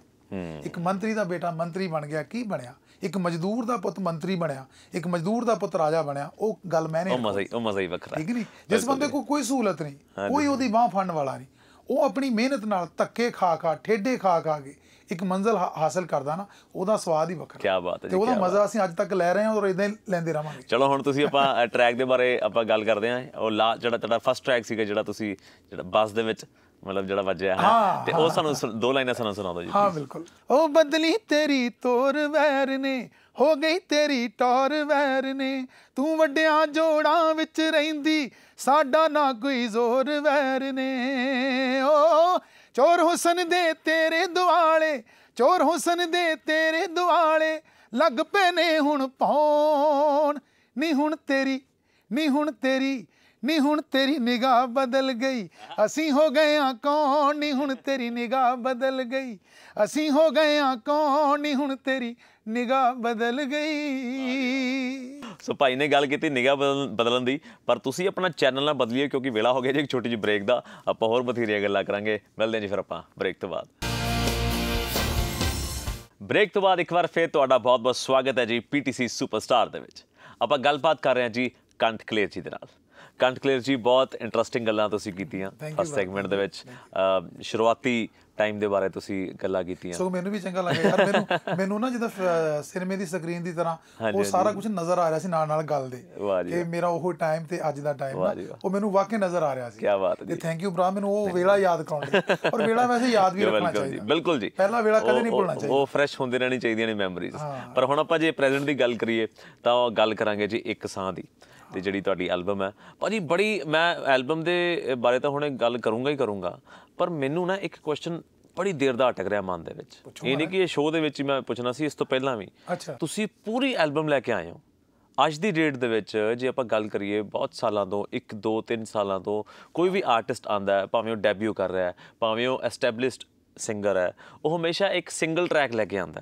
ਇੱਕ ਮੰਤਰੀ ਦਾ ਬੇਟਾ ਮੰਤਰੀ ਬਣ ਗਿਆ ਕੀ ਬਣਿਆ ਇੱਕ ਮਜ਼ਦੂਰ ਦਾ ਪੁੱਤ ਮੰਤਰੀ ਬਣਿਆ ਇੱਕ ਮਜ਼ਦੂਰ ਦਾ ਪੁੱਤ ਰਾਜਾ ਬਣਿਆ ਉਹ ਗੱਲ ਮੈਂ ਨਹੀਂ ਉਹ ਮਜ਼ਾ ਹੀ ਉਹ ਮਜ਼ਾ ਹੀ ਵੱਖਰਾ ਠੀਕ ਨਹੀਂ ਜਿਸ ਬੰਦੇ ਕੋ ਕੋਈ ਸਹੂਲਤ ਨਹੀਂ ਕੋਈ ਉਹਦੀ ਬਾਹ ਫੜਨ ਵਾਲਾ ਨਹੀਂ ਉਹ ਆਪਣੀ ਮਿਹਨਤ ਨਾਲ ਧੱਕੇ ਖਾ ਖਾ ਠੇਡੇ ਖਾ ਖਾ ਕੇ ਇੱਕ ਮੰਜ਼ਲ ਹਾਸਲ ਕਰਦਾ ਨਾ ਉਹਦਾ ਸਵਾਦ ਹੀ ਵੱਖਰਾ ਕੀ ਬਾਤ ਹੈ ਤੇ ਉਹਦਾ ਮਜ਼ਾ ਅਸੀਂ ਅੱਜ ਤੱਕ ਲੈ ਰਹੇ ਹਾਂ ਔਰ ਇਦਾਂ ਹੀ ਲੈਂਦੇ ਰਹਾਂਗੇ ਚਲੋ ਹੁਣ ਤੁਸੀਂ ਆਪਾਂ ਟਰੈਕ ਦੇ ਬਾਰੇ ਆਪਾਂ ਗੱਲ ਕਰਦੇ ਹਾਂ ਉਹ ਜਿਹੜਾ ਤੁਹਾਡਾ ਫਸਟ ਟਰੈਕ ਸੀਗਾ ਜਿਹੜਾ ਤੁਸੀਂ ਜਿਹੜਾ ਬੱਸ ਦੇ ਵਿੱਚ ਮਤਲਬ ਜਿਹੜਾ ਵੱਜਿਆ ਹੈ ਤੇ ਉਹ ਸਾਨੂੰ ਦੋ ਲਾਈਨਾਂ ਸਾਨੂੰ ਸੁਣਾਉਂਦਾ ਜੀ ਹਾਂ ਬਿਲਕੁਲ ਉਹ ਬਦਲੀ ਤੇਰੀ ਤੋਰ ਵੈਰ ਨੇ ਹੋ ਗਈ ਤੇਰੀ ਟੋਰ ਵੈਰ ਨੇ ਤੂੰ ਵੱਡਿਆਂ ਜੋੜਾਂ ਵਿੱਚ ਰਹਿੰਦੀ ਸਾਡਾ ਨਾ ਕੋਈ ਜ਼ੋਰ ਵੈਰ ਨੇ ਓ ਚੋਰ ਹੁਸਨ ਦੇ ਤੇਰੇ ਦੁਆਲੇ ਚੋਰ ਹੁਸਨ ਦੇ ਤੇਰੇ ਦੁਆਲੇ ਲੱਗ ਪਏ ਨੇ ਹੁਣ ਪੌਣ ਨਹੀਂ ਹੁਣ ਤੇਰੀ ਨਹੀਂ ਹੁਣ ਤੇਰੀ ਨੀ ਹੁਣ ਤੇਰੀ ਨਿਗਾਹ ਬਦਲ ਗਈ ਅਸੀਂ ਹੋ ਗਏ ਆ ਕੌਣ ਨੀ ਹੁਣ ਤੇਰੀ ਨਿਗਾਹ ਬਦਲ ਗਈ ਅਸੀਂ ਹੋ ਗਏ ਆ ਕੌਣ ਨੀ ਹੁਣ ਤੇਰੀ ਨਿਗਾਹ ਬਦਲ ਗਈ ਸੋ ਭਾਈ ਨੇ ਗੱਲ ਕੀਤੀ ਨਿਗਾਹ ਬਦਲਣ ਦੀ ਪਰ ਤੁਸੀਂ ਆਪਣਾ ਚੈਨਲ ਨਾ ਬਦਲਿਓ ਕਿਉਂਕਿ ਵੇਲਾ ਹੋ ਗਿਆ ਜੀ ਇੱਕ ਛੋਟੀ ਜਿਹੀ ਬ੍ਰੇਕ ਦਾ ਆਪਾਂ ਹੋਰ ਬਥੇਰੀਆਂ ਗੱਲਾਂ ਕਰਾਂਗੇ ਮਿਲਦੇ ਜੀ ਫਿਰ ਆਪਾਂ ਬ੍ਰੇਕ ਤੋਂ ਬਾਅਦ ਬ੍ਰੇਕ ਤੋਂ ਬਾਅਦ ਇੱਕ ਵਾਰ ਫੇਰ ਤੁਹਾਡਾ ਬਹੁਤ ਬਹੁਤ ਸਵਾਗਤ ਹੈ ਜੀ ਪੀਟੀਸੀ ਸੁਪਰਸਟਾਰ ਦੇ ਵਿੱਚ ਆਪਾਂ ਗੱਲਬਾਤ ਕਰ ਰਹੇ ਹਾਂ ਜੀ ਕੰਠ ਕਲੇਰ ਜੀ ਦੇ ਨਾਲ ਕੰਟਕਲੇਰ ਜੀ ਬਹੁਤ ਇੰਟਰਸਟਿੰਗ ਗੱਲਾਂ ਤੁਸੀਂ ਕੀਤੀਆਂ ਫਸਟ ਸੈਗਮੈਂਟ ਦੇ ਵਿੱਚ ਸ਼ੁਰੂਆਤੀ ਟਾਈਮ ਦੇ ਬਾਰੇ ਤੁਸੀਂ ਗੱਲਾਂ ਕੀਤੀਆਂ ਸੋ ਮੈਨੂੰ ਵੀ ਚੰਗਾ ਲੱਗਿਆ ਯਾਰ ਮੈਨੂੰ ਮੈਨੂੰ ਨਾ ਜਦੋਂ ਸਿਨੇਮੇ ਦੀ ਸਕਰੀਨ ਦੀ ਤਰ੍ਹਾਂ ਉਹ ਸਾਰਾ ਕੁਝ ਨਜ਼ਰ ਆ ਰਿਹਾ ਸੀ ਨਾਲ ਨਾਲ ਗੱਲ ਦੇ ਕਿ ਮੇਰਾ ਉਹ ਟਾਈਮ ਤੇ ਅੱਜ ਦਾ ਟਾਈਮ ਉਹ ਮੈਨੂੰ ਵਾਕਈ ਨਜ਼ਰ ਆ ਰਿਹਾ ਸੀ ਕੀ ਬਾਤ ਹੈ ਜੀ ਥੈਂਕ ਯੂ ਬ੍ਰਾ ਮੈਨੂੰ ਉਹ ਵੇਲਾ ਯਾਦ ਕਰਾਉਣ ਲਈ ਔਰ ਵੇਲਾ ਵੈਸੇ ਯਾਦ ਵੀ ਰੱਖਣਾ ਚਾਹੀਦਾ ਬਿਲਕੁਲ ਜੀ ਪਹਿਲਾ ਵੇਲਾ ਕਦੇ ਨਹੀਂ ਭੁੱਲਣਾ ਚਾਹੀਦਾ ਉਹ ਫਰੈਸ਼ ਹੁੰਦੇ ਰਹਿਣੀ ਚਾਹੀਦੀਆਂ ਨੇ ਮੈਮਰੀਜ਼ ਪਰ ਹੁਣ ਆਪਾਂ ਜੇ ਪ੍ਰੈਜ਼ੈਂਟ ਦੀ ਗੱਲ ਕਰੀਏ ਤਾਂ ਗੱਲ ਕਰਾਂਗੇ ਜੀ ਇੱਕ ਸਾਹ ਦੀ ਤੇ ਜਿਹੜੀ ਤੁਹਾਡੀ ਐਲਬਮ ਹੈ ਭਾਜੀ ਬੜੀ ਮੈਂ ਐਲਬਮ ਦੇ ਬਾਰੇ ਤਾਂ ਹੁਣੇ ਗੱਲ ਕਰੂੰਗਾ ਹੀ ਕਰੂੰਗਾ ਪਰ ਮੈਨੂੰ ਨਾ ਇੱਕ ਕੁਐਸਚਨ ਬੜੀ ਦੇਰ ਦਾ اٹਕ ਰਿਹਾ ਮਨ ਦੇ ਵਿੱਚ ਇਹ ਨਹੀਂ ਕਿ ਇਹ ਸ਼ੋਅ ਦੇ ਵਿੱਚ ਹੀ ਮੈਂ ਪੁੱਛਣਾ ਸੀ ਇਸ ਤੋਂ ਪਹਿਲਾਂ ਵੀ ਤੁਸੀਂ ਪੂਰੀ ਐਲਬਮ ਲੈ ਕੇ ਆਏ ਹੋ ਅੱਜ ਦੀ ਡੇਟ ਦੇ ਵਿੱਚ ਜੇ ਆਪਾਂ ਗੱਲ ਕਰੀਏ ਬਹੁਤ ਸਾਲਾਂ ਤੋਂ 1 2 3 ਸਾਲਾਂ ਤੋਂ ਕੋਈ ਵੀ ਆਰਟਿਸਟ ਆਂਦਾ ਹੈ ਭਾਵੇਂ ਉਹ ਡੈਬਿਊ ਕਰ ਰਿਹਾ ਹੈ ਭਾਵੇਂ ਉਹ ਐਸਟੈਬਲਿਸ਼ਡ ਸਿੰਗਰ ਹੈ ਉਹ ਹਮੇਸ਼ਾ ਇੱਕ ਸਿੰਗਲ ਟਰੈਕ ਲੈ ਕੇ ਆਂਦਾ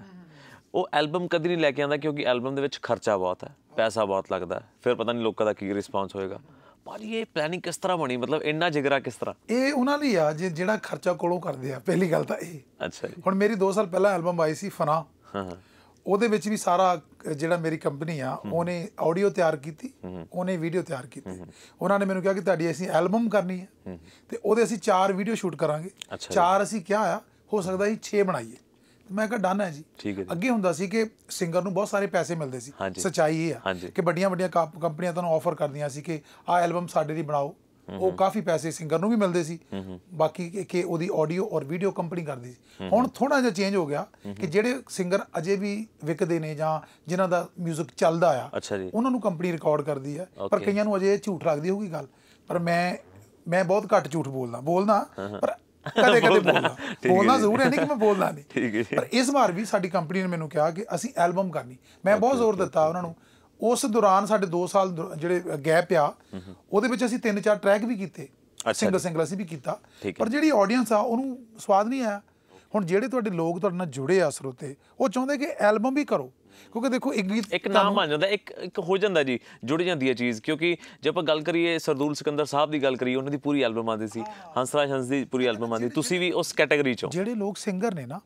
ਉਹ ਐਲਬਮ ਕਦੀ ਨਹੀਂ ਲੈ ਕੇ ਆਂਦਾ ਕਿਉਂਕਿ ਐਲਬਮ ਦੇ ਵਿੱਚ ਖਰਚਾ ਬਹੁਤ ਹੈ ਪੈਸਾ ਬਹੁਤ ਲੱਗਦਾ ਫਿਰ ਪਤਾ ਨਹੀਂ ਲੋਕਾਂ ਦਾ ਕੀ ਰਿਸਪਾਂਸ ਹੋਏਗਾ ਪਰ ਇਹ ਪਲੈਨਿੰਗ ਕਿਸ ਤਰ੍ਹਾਂ ਬਣੀ ਮਤਲਬ ਇੰਨਾ ਜਿਗਰਾ ਕਿਸ ਤਰ੍ਹਾਂ ਇਹ ਉਹਨਾਂ ਲਈ ਆ ਜਿਹੜਾ ਖਰਚਾ ਕੋਲੋਂ ਕਰਦੇ ਆ ਪਹਿਲੀ ਗੱਲ ਤਾਂ ਇਹ ਅੱਛਾ ਹੁਣ ਮੇਰੀ 2 ਸਾਲ ਪਹਿਲਾਂ ਐਲਬਮ ਆਈ ਸੀ ਫਨਾ ਹਾਂ ਉਹਦੇ ਵਿੱਚ ਵੀ ਸਾਰਾ ਜਿਹੜਾ ਮੇਰੀ ਕੰਪਨੀ ਆ ਉਹਨੇ ਆਡੀਓ ਤਿਆਰ ਕੀਤੀ ਉਹਨੇ ਵੀਡੀਓ ਤਿਆਰ ਕੀਤੀ ਉਹਨਾਂ ਨੇ ਮੈਨੂੰ ਕਿਹਾ ਕਿ ਤੁਹਾਡੀ ਅਸੀਂ ਐਲਬਮ ਕਰਨੀ ਹੈ ਤੇ ਉਹਦੇ ਅਸੀਂ 4 ਵੀਡੀਓ ਸ਼ੂਟ ਕਰਾਂਗੇ 4 ਅਸੀਂ ਕਿਹਾ ਆ ਹੋ ਸਕਦਾ ਸੀ 6 ਬਣਾਈਏ ਮੈਂ ਕਿਹਾ ਡਨ ਹੈ ਜੀ ਅੱਗੇ ਹੁੰਦਾ ਸੀ ਕਿ ਸਿੰਗਰ ਨੂੰ ਬਹੁਤ ਸਾਰੇ ਪੈਸੇ ਮਿਲਦੇ ਸੀ ਸਚਾਈ ਇਹ ਆ ਕਿ ਵੱਡੀਆਂ ਵੱਡੀਆਂ ਕੰਪਨੀਆਂ ਤੁਹਾਨੂੰ ਆਫਰ ਕਰਦੀਆਂ ਸੀ ਕਿ ਆ ਐਲਬਮ ਸਾਡੇ ਲਈ ਬਣਾਓ ਉਹ ਕਾਫੀ ਪੈਸੇ ਸਿੰਗਰ ਨੂੰ ਵੀ ਮਿਲਦੇ ਸੀ ਬਾਕੀ ਕਿ ਉਹਦੀ ਆਡੀਓ ਔਰ ਵੀਡੀਓ ਕੰਪਨੀ ਕਰਦੀ ਸੀ ਹੁਣ ਥੋੜਾ ਜਿਹਾ ਚੇਂਜ ਹੋ ਗਿਆ ਕਿ ਜਿਹੜੇ ਸਿੰਗਰ ਅਜੇ ਵੀ ਵਿਕਦੇ ਨੇ ਜਾਂ ਜਿਨ੍ਹਾਂ ਦਾ 뮤직 ਚੱਲਦਾ ਆ ਉਹਨਾਂ ਨੂੰ ਕੰਪਨੀ ਰਿਕਾਰਡ ਕਰਦੀ ਹੈ ਪਰ ਕਈਆਂ ਨੂੰ ਅਜੇ ਝੂਠ ਲੱਗਦੀ ਹੋਊਗੀ ਗੱਲ ਪਰ ਮੈਂ ਮੈਂ ਬਹੁਤ ਘੱਟ ਝੂਠ ਬੋਲਦਾ ਬੋਲਦਾ ਪਰ ਕਦੇ ਕਦੇ ਬੋਲਦਾ ਬੋਲਣਾ ਜ਼ਰੂਰੀ ਨਹੀਂ ਕਿ ਮੈਂ ਬੋਲਦਾ ਨਹੀਂ ਠੀਕ ਹੈ ਪਰ ਇਸ ਵਾਰ ਵੀ ਸਾਡੀ ਕੰਪਨੀ ਨੇ ਮੈਨੂੰ ਕਿਹਾ ਕਿ ਅਸੀਂ ਐਲਬਮ ਕਰਨੀ ਮੈਂ ਬਹੁਤ ਜ਼ੋਰ ਦਿੱਤਾ ਉਹਨਾਂ ਨੂੰ ਉਸ ਦੌਰਾਨ ਸਾਡੇ 2 ਸਾਲ ਜਿਹੜੇ ਗੈਪ ਆ ਉਹਦੇ ਵਿੱਚ ਅਸੀਂ 3-4 ਟਰੈਕ ਵੀ ਕੀਤੇ ਸਿੰਗਲ ਸਿੰਗਲ ਅਸੀਂ ਵੀ ਕੀਤਾ ਪਰ ਜਿਹੜੀ ਆਡੀਅנס ਆ ਉਹਨੂੰ ਸਵਾਦ ਨਹੀਂ ਆਇਆ ਹੁਣ ਜਿਹੜੇ ਤੁਹਾਡੇ ਲੋਕ ਤੁਹਾਡੇ ਨਾਲ ਜੁੜੇ ਆ ਸਰੋਤੇ ਉਹ ਚਾਹੁੰਦੇ ਕਿ ਐਲਬਮ ਵੀ ਕਰੋ ਕਿਉਂਕਿ ਦੇਖੋ ਇੱਕ ਗੀਤ ਇੱਕ ਨਾਮ ਬਣ ਜਾਂਦਾ ਇੱਕ ਇੱਕ ਹੋ ਜਾਂਦਾ ਜੀ ਜੁੜ ਜਾਂਦੀ ਹੈ ਚੀਜ਼ ਕਿਉਂਕਿ ਜੇ ਆਪਾਂ ਗੱਲ ਕਰੀਏ ਸਰਦੂਲ ਸਿਕੰਦਰ ਸਾਹਿਬ ਦੀ ਗੱਲ ਕਰੀਏ ਉਹਨਾਂ ਦੀ ਪੂਰੀ ਐਲਬਮ ਆਂਦੀ ਸੀ ਹੰਸਰਾਜ ਹੰਸ ਦੀ ਪੂਰੀ ਐਲਬਮ ਆਂਦੀ ਤੁਸੀਂ ਵੀ ਉਸ ਕੈਟਾਗਰੀ ਚੋਂ ਜਿਹੜੇ ਲੋਕ ਸਿੰਗਰ ਨੇ ਨਾ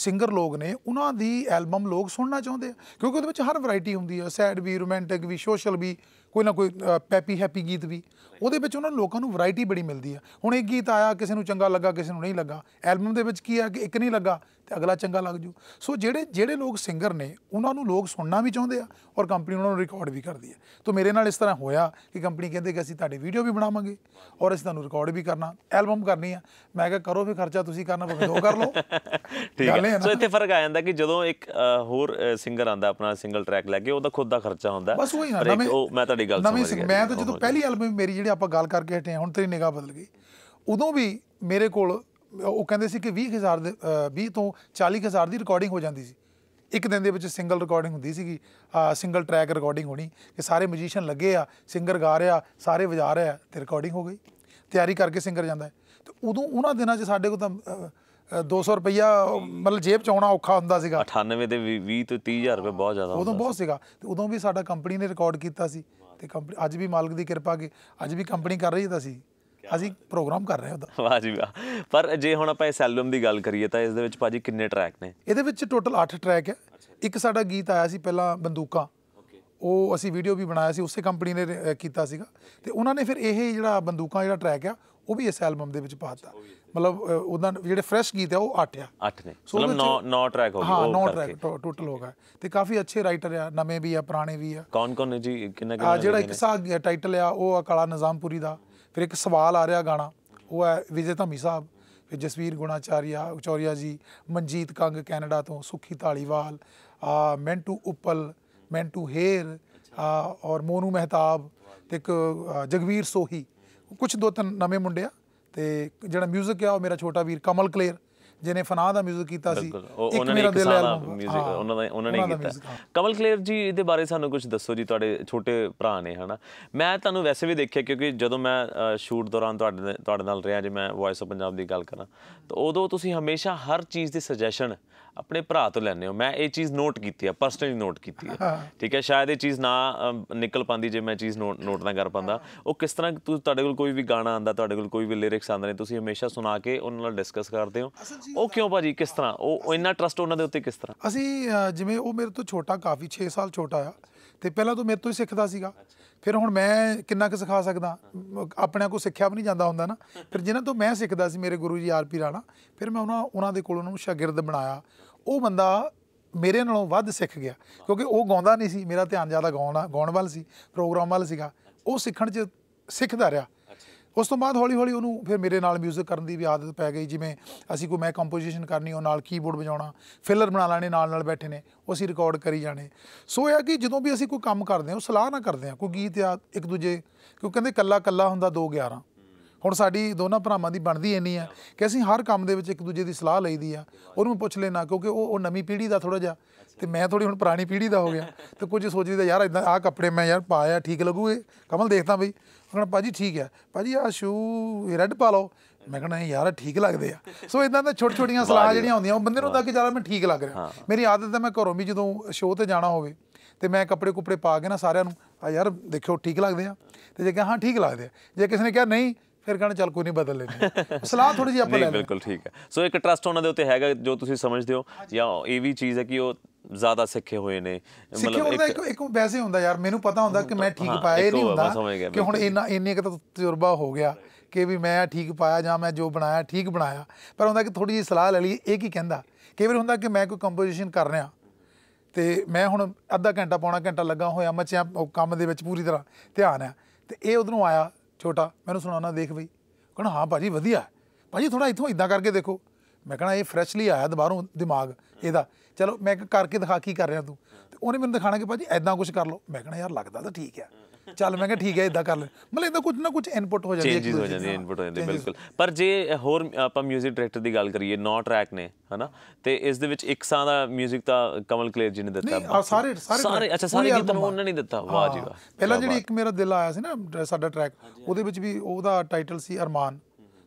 ਸਿੰਗਰ ਲੋਕ ਨੇ ਉਹਨਾਂ ਦੀ ਐਲਬਮ ਲੋਕ ਸੁਣਨਾ ਚਾਹੁੰਦੇ ਆ ਕਿਉਂਕਿ ਉਹਦੇ ਵਿੱਚ ਹਰ ਵੈਰਾਈਟੀ ਹੁੰਦੀ ਹੈ ਸੈਡ ਵੀ ਰੋਮਾਂਟਿਕ ਵੀ ਸੋਸ਼ਲ ਵੀ ਕੋਈ ਨਾ ਕੋਈ ਪੈਪੀ ਹੈਪੀ ਗੀਤ ਵੀ ਉਹਦੇ ਵਿੱਚ ਉਹਨਾਂ ਲੋਕਾਂ ਨੂੰ ਵੈਰਾਈਟੀ ਬੜੀ ਮਿਲਦੀ ਆ ਹੁਣ ਇੱਕ ਗੀਤ ਆਇਆ ਕਿਸੇ ਨੂੰ ਚੰਗਾ ਲੱਗਾ ਕਿਸੇ ਨੂੰ ਨਹੀਂ ਲੱਗਾ ਐਲਬਮ ਦੇ ਵਿੱਚ ਕੀ ਆ ਕਿ ਇੱਕ ਨਹੀਂ ਲੱਗਾ ਤੇ ਅਗਲਾ ਚੰਗਾ ਲੱਗ ਜੂ ਸੋ ਜਿਹੜੇ ਜਿਹੜੇ ਲੋਕ ਸਿੰਗਰ ਨੇ ਉਹਨਾਂ ਨੂੰ ਲੋਕ ਸੁਣਨਾ ਵੀ ਚਾਹੁੰਦੇ ਆ ਔਰ ਕੰਪਨੀ ਉਹਨਾਂ ਨੂੰ ਰਿਕਾਰਡ ਵੀ ਕਰਦੀ ਹੈ ਤੋਂ ਮੇਰੇ ਨਾਲ ਇਸ ਤਰ੍ਹਾਂ ਹੋਇਆ ਕਿ ਕੰਪਨੀ ਕਹਿੰਦੇ ਕਿ ਅਸੀਂ ਤੁਹਾਡੇ ਵੀਡੀਓ ਵੀ ਬਣਾਵਾਂਗੇ ਔਰ ਅਸੀਂ ਤੁਹਾਨੂੰ ਰਿਕਾਰਡ ਵੀ ਕਰਨਾ ਐਲਬਮ ਕਰਨੀ ਆ ਮੈਂ ਕਿਹਾ ਕਰੋ ਵੀ ਖਰਚਾ ਤੁਸੀਂ ਕਰਨਾ ਬਸ ਦੋ ਕਰ ਲਓ ਠੀਕ ਹੈ ਸੋ ਇੱਥੇ ਫਰਕ ਆ ਜਾਂਦਾ ਕਿ ਜਦੋਂ ਇੱਕ ਹੋਰ ਸਿੰਗਰ ਆਂਦਾ ਆਪਣਾ ਸਿੰਗਲ ਟਰੈਕ ਲੈ ਕੇ ਉਹਦਾ ਖੁਦ ਦਾ ਖਰਚਾ ਹੁੰਦਾ ਬਸ ਉਹੀ ਨਾ ਮੈਂ ਤੁਹਾਡੀ ਗੱਲ ਸਮਝ ਗਿਆ ਮੈਂ ਤਾਂ ਜਦੋਂ ਪਹਿਲੀ ਐਲਬਮ ਮੇਰੀ ਜਿਹੜੀ ਆਪਾਂ ਗੱਲ ਕਰਕੇ ਹਟੇ ਹੁਣ ਤੇਰੀ ਨਿਗਾਹ ਬਦਲ ਗਈ ਉਦੋਂ ਵੀ ਮੇਰੇ ਕੋਲ ਉਹ ਕਹਿੰਦੇ ਸੀ ਕਿ 20000 ਦੇ 20 ਤੋਂ 40000 ਦੀ ਰਿਕਾਰਡਿੰਗ ਹੋ ਜਾਂਦੀ ਸੀ ਇੱਕ ਦਿਨ ਦੇ ਵਿੱਚ ਸਿੰਗਲ ਰਿਕਾਰਡਿੰਗ ਹੁੰਦੀ ਸੀਗੀ ਸਿੰਗਲ ਟਰੈਕ ਰਿਕਾਰਡਿੰਗ ਹੋਣੀ ਕਿ ਸਾਰੇ ਮਿਊਜ਼ੀਸ਼ੀਅਨ ਲੱਗੇ ਆ ਸਿੰਗਰ ਗਾ ਰਿਹਾ ਸਾਰੇ ਵਜਾ ਰਿਹਾ ਤੇ ਰਿਕਾਰਡਿੰਗ ਹੋ ਗਈ ਤਿਆਰੀ ਕਰਕੇ ਸਿੰਗਰ ਜਾਂਦਾ ਤੇ ਉਦੋਂ ਉਹਨਾਂ ਦਿਨਾਂ 'ਚ ਸਾਡੇ ਕੋਲ ਤਾਂ 200 ਰੁਪਈਆ ਮਤਲਬ ਜੇਬ 'ਚ ਆਉਣਾ ਔਖਾ ਹੁੰਦਾ ਸੀਗਾ 98 ਦੇ 20 ਤੋਂ 30000 ਰੁਪਏ ਬਹੁਤ ਜ਼ਿਆਦਾ ਉਦੋਂ ਬਹੁਤ ਸੀਗਾ ਤੇ ਉਦੋਂ ਵੀ ਸਾਡਾ ਕੰਪਨੀ ਨੇ ਰਿਕਾਰਡ ਕੀਤਾ ਸੀ ਤੇ ਕੰਪਨੀ ਅੱਜ ਵੀ ਮਾਲਕ ਦੀ ਕਿਰਪਾ ਕੇ ਅੱਜ ਵੀ ਕੰਪਨੀ ਕਰ ਰਹੀ ਹੈ ਤਾਂ ਸੀ ਅਸੀਂ ਪ੍ਰੋਗਰਾਮ ਕਰ ਰਹੇ ਹਾਂ ਉਹਦਾ ਵਾਹ ਜੀ ਵਾਹ ਪਰ ਜੇ ਹੁਣ ਆਪਾਂ ਇਸ ਐਲਬਮ ਦੀ ਗੱਲ ਕਰੀਏ ਤਾਂ ਇਸ ਦੇ ਵਿੱਚ ਭਾਜੀ ਕਿੰਨੇ ਟਰੈਕ ਨੇ ਇਹਦੇ ਵਿੱਚ ਟੋਟਲ 8 ਟਰੈਕ ਹੈ ਇੱਕ ਸਾਡਾ ਗੀਤ ਆਇਆ ਸੀ ਪਹਿਲਾਂ ਬੰਦੂਕਾਂ ਉਹ ਅਸੀਂ ਵੀਡੀਓ ਵੀ ਬਣਾਇਆ ਸੀ ਉਸੇ ਕੰਪਨੀ ਨੇ ਕੀਤਾ ਸੀਗਾ ਤੇ ਉਹਨਾਂ ਨੇ ਫਿਰ ਇਹ ਜਿਹੜਾ ਬੰਦੂਕਾਂ ਜਿਹੜਾ ਟਰੈਕ ਆ ਉਹ ਵੀ ਇਸ ਐਲਬਮ ਦੇ ਵਿੱਚ ਪਾਤਾ ਮਤਲਬ ਉਹਨਾਂ ਜਿਹੜੇ ਫਰੈਸ਼ ਗੀਤ ਆ ਉਹ 8 ਆ 8 ਨੇ ਮਤਲਬ 9 9 ਟਰੈਕ ਹੋ ਗਏ ਹਾਂ 9 ਟਰੈਕ ਟੋਟਲ ਹੋ ਗਏ ਤੇ ਕਾਫੀ ਅੱਛੇ ਰਾਈਟਰ ਆ ਨਵੇਂ ਵੀ ਆ ਪੁਰਾਣੇ ਵੀ ਆ ਕੌਣ ਕੌਣ ਨੇ ਜੀ ਕਿੰਨੇ ਕਿੰਨੇ ਆ ਜਿਹੜਾ ਇੱਕ ਸਾਹ ਟਾਈਟਲ ਆ ਉਹ ਆ ਕਾਲਾ ਨਿਜ਼ਾਮਪੁਰੀ ਦਾ ਫਿਰ ਇੱਕ ਸਵਾਲ ਆ ਰਿਹਾ ਗਾਣਾ ਉਹ ਹੈ ਵਿਜੇ ਧਮੀ ਸਾਹਿਬ ਫਿਰ ਜਸਵੀਰ ਗੁਣਾਚਾਰੀਆ ਉਚੌਰੀਆ ਜੀ ਮਨਜੀਤ ਕੰਗ ਕੈਨੇਡਾ ਤੋਂ ਸੁਖੀ ਢਾਲੀਵਾਲ ਮੈਂਟੂ ਉਪਲ ਮੈਂਟੂ ਹੇਰ ਆ ਔਰ ਮੋਨੂ ਮਹਿਤਾਬ ਤੇ ਇੱਕ ਜਗਵੀਰ ਸੋਹੀ ਕੁਝ ਦੋ ਤਿੰਨ ਨਵੇਂ ਮੁੰਡੇ ਆ ਤੇ ਜਿਹੜਾ 뮤직 ਆ ਉਹ ਮੇਰਾ ਛੋਟਾ ਵੀਰ ਕਮਲ ਕਲੇਰ ਜਿਹਨੇ ਫਨਾਹ ਦਾ 뮤직 ਕੀਤਾ ਸੀ ਇੱਕ ਮੇਰਾ ਦਿਲ ਦਾ 뮤직 ਉਹਨਾਂ ਦਾ ਉਹਨਾਂ ਨੇ ਕੀਤਾ ਕਮਲ ਕਲੇਰ ਜੀ ਇਹਦੇ ਬਾਰੇ ਸਾਨੂੰ ਕੁਝ ਦੱਸੋ ਜੀ ਤੁਹਾਡੇ ਛੋਟੇ ਭਰਾ ਨੇ ਹਨਾ ਮੈਂ ਤੁਹਾਨੂੰ ਵੈਸੇ ਵੀ ਦੇਖਿਆ ਕਿਉਂਕਿ ਜਦੋਂ ਮੈਂ ਸ਼ੂਟ ਦੌਰਾਨ ਤੁਹਾਡੇ ਤੁਹਾਡੇ ਨਾਲ ਰਿਹਾ ਜੇ ਮੈਂ ਵੌਇਸ ਆਫ ਪੰਜਾਬ ਦੀ ਗੱਲ ਕਰਾਂ ਤਾਂ ਉਦੋਂ ਤੁਸੀਂ ਹਮੇਸ਼ਾ ਹਰ ਚੀਜ਼ ਦੀ ਸੁਜੈਸ਼ਨ ਆਪਣੇ ਭਰਾ ਤੋਂ ਲੈਣੇ ਹੋ ਮੈਂ ਇਹ ਚੀਜ਼ ਨੋਟ ਕੀਤੀ ਆ ਪਰਸਨਲੀ ਨੋਟ ਕੀਤੀ ਆ ਠੀਕ ਹੈ ਸ਼ਾਇਦ ਇਹ ਚੀਜ਼ ਨਾ ਨਿਕਲ ਪਾਂਦੀ ਜੇ ਮੈਂ ਚੀਜ਼ ਨੋਟ ਨਾ ਕਰ ਪਾਂਦਾ ਉਹ ਕਿਸ ਤਰ੍ਹਾਂ ਤੁਹਾਡੇ ਕੋਲ ਕੋਈ ਵੀ ਗਾਣਾ ਆਂਦਾ ਤੁਹਾਡੇ ਕੋਲ ਕੋਈ ਵੀ ਲਿਰਿਕਸ ਆਂਦੇ ਨੇ ਤੁਸੀਂ ਹਮੇਸ਼ਾ ਸੁਣਾ ਕੇ ਉਹਨਾਂ ਨਾਲ ਡਿਸਕਸ ਕਰਦੇ ਹੋ ਉਹ ਕਿਉਂ ਭਾਜੀ ਕਿਸ ਤਰ੍ਹਾਂ ਉਹ ਇੰਨਾ ਟਰਸਟ ਉਹਨਾਂ ਦੇ ਉੱਤੇ ਕਿਸ ਤਰ੍ਹਾਂ ਅਸੀਂ ਜਿਵੇਂ ਉਹ ਮੇਰੇ ਤੋਂ ਛੋਟਾ ਕਾਫੀ 6 ਸਾਲ ਛੋਟਾ ਆ ਤੇ ਪਹਿਲਾਂ ਤੋਂ ਮੇਰੇ ਤੋਂ ਹੀ ਸਿੱਖਦਾ ਸੀਗਾ ਫਿਰ ਹੁਣ ਮੈਂ ਕਿੰਨਾ ਕੁ ਸਿਖਾ ਸਕਦਾ ਆਪਣੇ ਕੋ ਸਿੱਖਿਆ ਵੀ ਨਹੀਂ ਜਾਂਦਾ ਹੁੰਦਾ ਨਾ ਫਿਰ ਜਿਨ੍ਹਾਂ ਤੋਂ ਮੈਂ ਸਿੱਖਦਾ ਸੀ ਮੇਰੇ ਗੁਰੂ ਜੀ ਆਰ ਪੀ ਰਾਣਾ ਫਿਰ ਮੈਂ ਉਹਨਾਂ ਉਹਨਾਂ ਦੇ ਕੋਲ ਉਹਨੂੰ ਸ਼ਾਗਿਰਦ ਬਣਾਇਆ ਉਹ ਬੰਦਾ ਮੇਰੇ ਨਾਲੋਂ ਵੱਧ ਸਿੱਖ ਗਿਆ ਕਿਉਂਕਿ ਉਹ ਗਾਉਂਦਾ ਨਹੀਂ ਸੀ ਮੇਰਾ ਧਿਆਨ ਜ਼ਿਆਦਾ ਗਾਉਣਾ ਗਾਉਣ ਵੱਲ ਸੀ ਪ੍ਰੋਗਰਾਮ ਵੱਲ ਸੀਗਾ ਉਹ ਸਿੱਖਣ 'ਚ ਸਿੱਖਦਾ ਰਿਹਾ ਉਸ ਤੋਂ ਬਾਅਦ ਹੌਲੀ ਹੌਲੀ ਉਹਨੂੰ ਫਿਰ ਮੇਰੇ ਨਾਲ ਮਿਊਜ਼ਿਕ ਕਰਨ ਦੀ ਵੀ ਆਦਤ ਪੈ ਗਈ ਜਿਵੇਂ ਅਸੀਂ ਕੋਈ ਮੈਂ ਕੰਪੋਜੀਸ਼ਨ ਕਰਨੀ ਉਹ ਨਾਲ ਕੀਬੋਰਡ ਵਜਾਉਣਾ ਫਿਲਰ ਬਣਾ ਲੈਣੇ ਨਾਲ ਨਾਲ ਬੈਠੇ ਨੇ ਉਹ ਅਸੀਂ ਰਿਕਾਰਡ ਕਰੀ ਜਾਣੇ ਸੋ ਇਹ ਆ ਕਿ ਜਦੋਂ ਵੀ ਅਸੀਂ ਕੋਈ ਕੰਮ ਕਰਦੇ ਹਾਂ ਉਹ ਸਲਾਹ ਨਾ ਕਰਦੇ ਹਾਂ ਕੋਈ ਗੀਤ ਆ ਇੱਕ ਦੂਜੇ ਕਿਉਂ ਕਹਿੰਦੇ ਕੱਲਾ ਕੱਲਾ ਹੁੰਦਾ 2 11 ਹੁਣ ਸਾਡੀ ਦੋਨਾਂ ਭਰਾਵਾਂ ਦੀ ਬਣਦੀ ਇੰਨੀ ਆ ਕਿ ਅਸੀਂ ਹਰ ਕੰਮ ਦੇ ਵਿੱਚ ਇੱਕ ਦੂਜੇ ਦੀ ਸਲਾਹ ਲਈਦੀ ਆ ਉਹਨੂੰ ਪੁੱਛ ਲੈਣਾ ਕਿਉਂਕਿ ਉਹ ਉਹ ਨਵੀਂ ਪੀੜ੍ਹੀ ਦਾ ਥੋੜਾ ਜਿਹਾ ਤੇ ਮੈਂ ਥੋੜੀ ਹੁਣ ਪੁਰਾਣੀ ਪੀੜ੍ਹੀ ਦਾ ਹੋ ਗਿਆ ਤੇ ਕੁਝ ਸੋਚੀਦਾ ਯਾਰ ਇਦਾਂ ਆਹ ਕੱਪੜੇ ਮੈਂ ਯਾਰ ਪਾਇਆ ਠੀਕ ਲੱਗੂਗੇ ਕਮਲ ਦੇਖਦਾ ਬਈ ਕਹਿੰਦਾ ਪਾਜੀ ਠੀਕ ਆ ਪਾਜੀ ਆਹ ਸ਼ੂ ਰੈੱਡ ਪਾ ਲਓ ਮੈਂ ਕਹਿੰਦਾ ਯਾਰ ਠੀਕ ਲੱਗਦੇ ਆ ਸੋ ਇਦਾਂ ਤਾਂ ਛੋਟ ਛੋਟੀਆਂ ਸਲਾਹ ਜਿਹੜੀਆਂ ਹੁੰਦੀਆਂ ਉਹ ਬੰਦੇ ਨੂੰ ਤਾਂ ਕਿ ਜਿਆਦਾ ਮੈਂ ਠੀਕ ਲੱਗ ਰਿਹਾ ਮੇਰੀ ਆਦਤ ਹੈ ਮੈਂ ਘਰੋਂ ਵੀ ਜਦੋਂ ਸ਼ੋਅ ਤੇ ਜਾਣਾ ਹੋਵੇ ਤੇ ਮੈਂ ਕੱਪੜੇ ਕੁਪੜੇ ਪਾ ਕੇ ਨਾ ਸਾਰਿਆਂ ਨੂੰ ਆ ਯਾਰ ਦੇਖਿਓ ਠੀਕ ਲੱਗਦੇ ਆ ਤੇ ਜੇ ਕਹਾਂ ਹਾਂ ਠੀਕ ਲੱਗਦੇ ਆ ਜੇ ਕਿਸੇ ਨੇ ਕਿਹਾ ਨਹੀਂ ਫਿਰ ਕਹਣਾ ਚੱਲ ਕੋਈ ਨਹੀਂ ਬਦਲ ਲੈਣੀ ਸਲਾਹ ਥੋੜੀ ਜੀ ਆਪਾਂ ਲੈ ਲੈਣੀ ਬਿਲਕੁਲ ਠੀਕ ਹੈ ਸੋ ਇੱਕ ਟਰਸਟ ਉਹਨਾਂ ਦੇ ਉੱਤੇ ਹੈਗਾ ਜੋ ਤੁਸੀਂ ਸਮਝਦੇ ਹੋ ਜਾਂ ਇਹ ਵੀ ਚੀਜ਼ ਹੈ ਕਿ ਉਹ ਜ਼ਿਆਦਾ ਸਿੱਖੇ ਹੋਏ ਨੇ ਮਤਲਬ ਇੱਕ ਇੱਕ ਵੈਸੇ ਹੁੰਦਾ ਯਾਰ ਮੈਨੂੰ ਪਤਾ ਹੁੰਦਾ ਕਿ ਮੈਂ ਠੀਕ ਪਾਇਆ ਇਹ ਨਹੀਂ ਹੁੰਦਾ ਕਿ ਹੁਣ ਇੰਨਾ ਇੰਨੇ ਕਿ ਤਜਰਬਾ ਹੋ ਗਿਆ ਕਿ ਵੀ ਮੈਂ ਠੀਕ ਪਾਇਆ ਜਾਂ ਮੈਂ ਜੋ ਬਣਾਇਆ ਠੀਕ ਬਣਾਇਆ ਪਰ ਹੁੰਦਾ ਕਿ ਥੋੜੀ ਜੀ ਸਲਾਹ ਲੈ ਲਈ ਇਹ ਕੀ ਕਹਿੰਦਾ ਕਈ ਵਾਰ ਹੁੰਦਾ ਕਿ ਮੈਂ ਕੋਈ ਕੰਪੋਜੀਸ਼ਨ ਕਰ ਰਿਹਾ ਤੇ ਮੈਂ ਹੁਣ ਅੱਧਾ ਘੰਟਾ ਪੌਣਾ ਘੰਟਾ ਲੱਗਾ ਹੋਇਆ ਮੱਚਿਆ ਕੰਮ ਦੇ ਵਿੱਚ ਪੂਰੀ ਤਰ੍ਹਾਂ ਧਿਆਨ ਆ ਤੇ ਇਹ ਉਧਰੋਂ ਆਇਆ ਛੋਟਾ ਮੈਨੂੰ ਸੁਣਾਉਣਾ ਦੇਖ ਬਈ ਕਹਿੰਦਾ ਹਾਂ ਭਾਜੀ ਵਧੀਆ ਭਾਜੀ ਥੋੜਾ ਇਥੋਂ ਇਦਾਂ ਕਰਕੇ ਦੇਖੋ ਮੈਂ ਕਹਣਾ ਇਹ ਫਰੈਸ਼ਲੀ ਆਇਆ ਦੁਬਾਰੋਂ ਦਿਮਾਗ ਇਹਦਾ ਚਲੋ ਮੈਂ ਇੱਕ ਕਰਕੇ ਦਿਖਾ ਕੀ ਕਰ ਰਿਹਾ ਤੂੰ ਤੇ ਉਹਨੇ ਮੈਨੂੰ ਦਿਖਾਣਾ ਕਿ ਭਾਜੀ ਐਦਾਂ ਕੁਝ ਕਰ ਲਓ ਮੈਂ ਕਹਿੰਦਾ ਯਾਰ ਲੱਗਦਾ ਤਾਂ ਠੀਕ ਆ ਚੱਲ ਮੈਂ ਕਿਹਾ ਠੀਕ ਹੈ ਇਦਾਂ ਕਰ ਲੈ ਮਤਲਬ ਇਹਦਾ ਕੁਝ ਨਾ ਕੁਝ ਇਨਪੁਟ ਹੋ ਜਾਂਦੀ ਹੈ ਚੇਂਜਸ ਹੋ ਜਾਂਦੀ ਹੈ ਇਨਪੁਟ ਹੋ ਜਾਂਦੀ ਬਿਲਕੁਲ ਪਰ ਜੇ ਹੋਰ ਆਪਾਂ 뮤직 ਡਾਇਰੈਕਟਰ ਦੀ ਗੱਲ ਕਰੀਏ ਨੌ ਟਰੈਕ ਨੇ ਹਨਾ ਤੇ ਇਸ ਦੇ ਵਿੱਚ ਇੱਕ ਸਾਂ ਦਾ 뮤직 ਤਾਂ ਕਮਲ ਕਲੇਰ ਜੀ ਨੇ ਦਿੱਤਾ ਨਹੀਂ ਸਾਰੇ ਸਾਰੇ ਸਾਰੇ ਅੱਛਾ ਸਾਰੇ ਗੀਤ ਨੂੰ ਉਹਨਾਂ ਨੇ ਨਹੀਂ ਦਿੱਤਾ ਵਾਹ ਜੀ ਵਾਹ ਪਹਿਲਾਂ ਜਿਹੜੀ ਇੱਕ ਮੇਰਾ ਦਿਲ ਆਇਆ ਸੀ ਨਾ ਸਾਡਾ ਟਰੈਕ ਉਹਦੇ ਵਿੱਚ ਵੀ ਉਹਦਾ ਟਾਈਟਲ ਸੀ ਅਰਮਾਨ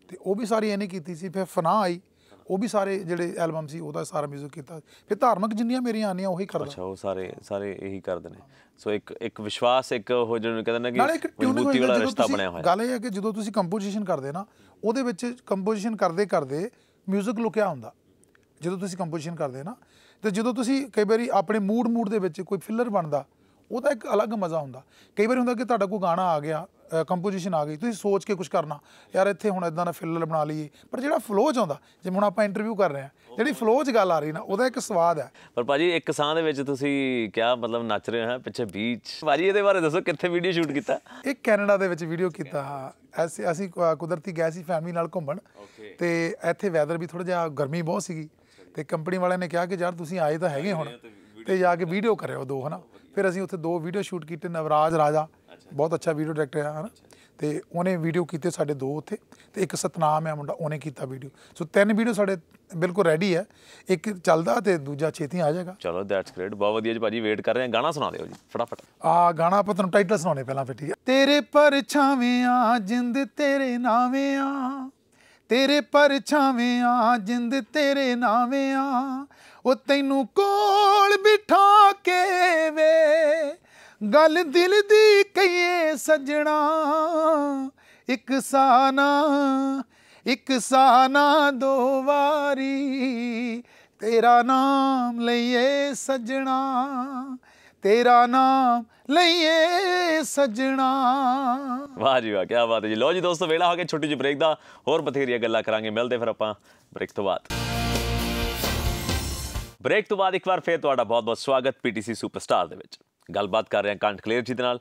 ਤੇ ਉਹ ਵੀ ਸਾਰੀ ਇਹਨੇ ਕੀਤੀ ਸੀ ਫਿਰ ਫਨਾ ਆਈ ਉਹ ਵੀ ਸਾਰੇ ਜਿਹੜੇ ਐਲਬਮ ਸੀ ਉਹਦਾ ਸਾਰਾ 뮤직 ਕੀਤਾ ਫਿਰ ਧਾਰਮਿਕ ਜਿੰਨੀਆਂ ਮੇਰੀਆਂ ਆਨੀਆਂ ਉਹੀ ਕਰਦਾ ਅੱਛਾ ਉਹ ਸਾਰੇ ਸਾਰੇ ਇਹੀ ਕਰਦੇ ਨੇ ਸੋ ਇੱਕ ਇੱਕ ਵਿਸ਼ਵਾਸ ਇੱਕ ਉਹ ਜਿਹਨੂੰ ਕਹਿੰਦੇ ਨੇ ਕਿ ਮਜ਼ਬੂਤੀ ਵਾਲਾ ਰਿਸ਼ਤਾ ਬਣਿਆ ਹੋਇਆ ਹੈ ਗੱਲ ਇਹ ਹੈ ਕਿ ਜਦੋਂ ਤੁਸੀਂ ਕੰਪੋਜੀਸ਼ਨ ਕਰਦੇ ਨਾ ਉਹਦੇ ਵਿੱਚ ਕੰਪੋਜੀਸ਼ਨ ਕਰਦੇ ਕਰਦੇ 뮤직 ਲੁਕਿਆ ਹੁੰਦਾ ਜਦੋਂ ਤੁਸੀਂ ਕੰਪੋਜੀਸ਼ਨ ਕਰਦੇ ਨਾ ਤੇ ਜਦੋਂ ਤੁਸੀਂ ਕਈ ਵਾਰੀ ਆਪਣੇ ਮੂਡ ਮੂਡ ਦੇ ਵਿੱਚ ਕੋਈ ਫਿਲਰ ਬਣਦਾ ਉਹਦਾ ਇੱਕ ਅਲੱਗ ਮਜ਼ਾ ਹੁੰਦਾ ਕਈ ਵਾਰੀ ਹੁੰਦਾ ਕਿ ਤੁਹਾਡਾ ਕੋਈ ਗਾਣਾ ਆ ਗਿਆ ਕੰਪੋਜੀਸ਼ਨ ਆ ਗਈ ਤੁਸੀਂ ਸੋਚ ਕੇ ਕੁਝ ਕਰਨਾ ਯਾਰ ਇੱਥੇ ਹੁਣ ਇਦਾਂ ਦਾ ਫਿਲਰ ਬਣਾ ਲਈਏ ਪਰ ਜਿਹੜਾ ਫਲੋ ਚ ਆਉਂਦਾ ਜਿਵੇਂ ਹੁਣ ਆਪਾਂ ਇੰਟਰਵਿਊ ਕਰ ਰਹੇ ਆ ਜਿਹੜੀ ਫਲੋ ਚ ਗੱਲ ਆ ਰਹੀ ਨਾ ਉਹਦਾ ਇੱਕ ਸਵਾਦ ਹੈ ਪਰ ਭਾਜੀ ਇੱਕ ਸਾਹ ਦੇ ਵਿੱਚ ਤੁਸੀਂ ਕਿਆ ਮਤਲਬ ਨੱਚ ਰਹੇ ਹੋ ਪਿੱਛੇ ਬੀਚ ਭਾਜੀ ਇਹਦੇ ਬਾਰੇ ਦੱਸੋ ਕਿੱਥੇ ਵੀਡੀਓ ਸ਼ੂਟ ਕੀਤਾ ਇਹ ਕੈਨੇਡਾ ਦੇ ਵਿੱਚ ਵੀਡੀਓ ਕੀਤਾ ਅਸੀਂ ਅਸੀਂ ਕੁਦਰਤੀ ਗਏ ਸੀ ਫੈਮਿਲੀ ਨਾਲ ਘੁੰਮਣ ਤੇ ਇੱਥੇ ਵੈਦਰ ਵੀ ਥੋੜਾ ਜਿਹਾ ਗਰਮੀ ਬਹੁਤ ਸੀਗੀ ਤੇ ਕੰਪਨੀ ਵਾਲਿਆਂ ਨੇ ਕਿਹਾ ਕਿ ਯਾਰ ਤੁਸੀਂ ਆਏ ਤਾਂ ਹੈਗੇ ਹੁਣ ਤੇ ਜਾ ਕੇ ਵੀਡੀਓ ਕਰਿਓ ਦੋ ਹਨਾ ਫਿਰ ਅਸੀਂ ਉੱਥੇ ਦੋ ਵੀਡੀਓ ਸ਼ੂਟ ਕੀਤੇ ਨਵਰਾਜ ਰਾਜਾ ਬਹੁਤ ਅੱਛਾ ਵੀਡੀਓ ਡਾਇਰੈਕਟਰ ਆ ਹਨ ਤੇ ਉਹਨੇ ਵੀਡੀਓ ਕੀਤੇ ਸਾਡੇ ਦੋ ਉੱਥੇ ਤੇ ਇੱਕ ਸਤਨਾਮ ਹੈ ਮੁੰਡਾ ਉਹਨੇ ਕੀਤਾ ਵੀਡੀਓ ਸੋ ਤਿੰਨ ਵੀਡੀਓ ਸਾਡੇ ਬਿਲਕੁਲ ਰੈਡੀ ਹੈ ਇੱਕ ਚੱਲਦਾ ਤੇ ਦੂਜਾ ਛੇਤੀ ਆ ਜਾਏਗਾ ਚਲੋ ਦੈਟਸ ਗ੍ਰੇਟ ਬਹੁਤ ਵਧੀਆ ਜੀ ਭਾਜੀ ਵੇਟ ਕਰ ਰਹੇ ਆ ਗਾਣਾ ਸੁਣਾ ਦਿਓ ਜੀ ਫਟਾਫਟ ਆ ਗਾਣਾ ਆਪਾਂ ਤੁਹਾਨੂੰ ਟਾਈਟਲ ਸੁਣਾਉਣੇ ਪਹਿਲਾਂ ਫਿਰ ਠੀਕ ਹੈ ਤੇਰੇ ਪਰਛਾਵੇਂ ਆ ਜਿੰਦ ਤੇਰੇ ਨਾਵੇਂ ਆ ਤੇਰੇ ਪਰਛਾਵੇਂ ਆ ਜਿੰਦ ਤੇਰੇ ਨਾਵੇਂ ਆ ਉਹ ਤੈਨੂੰ ਕੋਲ ਬਿਠਾ ਕੇ ਵੇ ਗੱਲ ਦਿਲ ਦੀ ਕਹੀਏ ਸਜਣਾ ਇੱਕ ਸਾਨਾ ਇੱਕ ਸਾਨਾ ਦੋ ਵਾਰੀ ਤੇਰਾ ਨਾਮ ਲਈਏ ਸਜਣਾ ਤੇਰਾ ਨਾਮ ਲਈਏ ਸਜਣਾ ਵਾਹ ਜੀ ਵਾਹ ਕੀ ਬਾਤ ਹੈ ਜੀ ਲੋ ਜੀ ਦੋਸਤੋ ਵੇਲਾ ਹੋ ਗਿਆ ਛੋਟੀ ਜਿਹੀ ਬ੍ਰੇਕ ਦਾ ਹੋਰ ਬਥੇਰੀਆਂ ਗੱਲਾਂ ਕਰਾਂਗੇ ਮਿਲਦੇ ਫਿਰ ਆਪਾਂ ਬ੍ਰੇਕ ਤੋਂ ਬਾਅਦ ਬ੍ਰੇਕ ਤੋਂ ਬਾਅਦ ਇੱਕ ਵਾਰ ਫੇਰ ਤੁਹਾਡਾ ਬਹੁਤ ਬਹੁਤ ਸਵਾਗਤ ਪੀਟੀਸੀ ਸੁਪਰਸਟਾਰ ਦੇ ਵਿੱਚ ਗੱਲਬਾਤ ਕਰ ਰਹੇ ਹਾਂ ਕਲੇਰ ਜੀ ਦੇ ਨਾਲ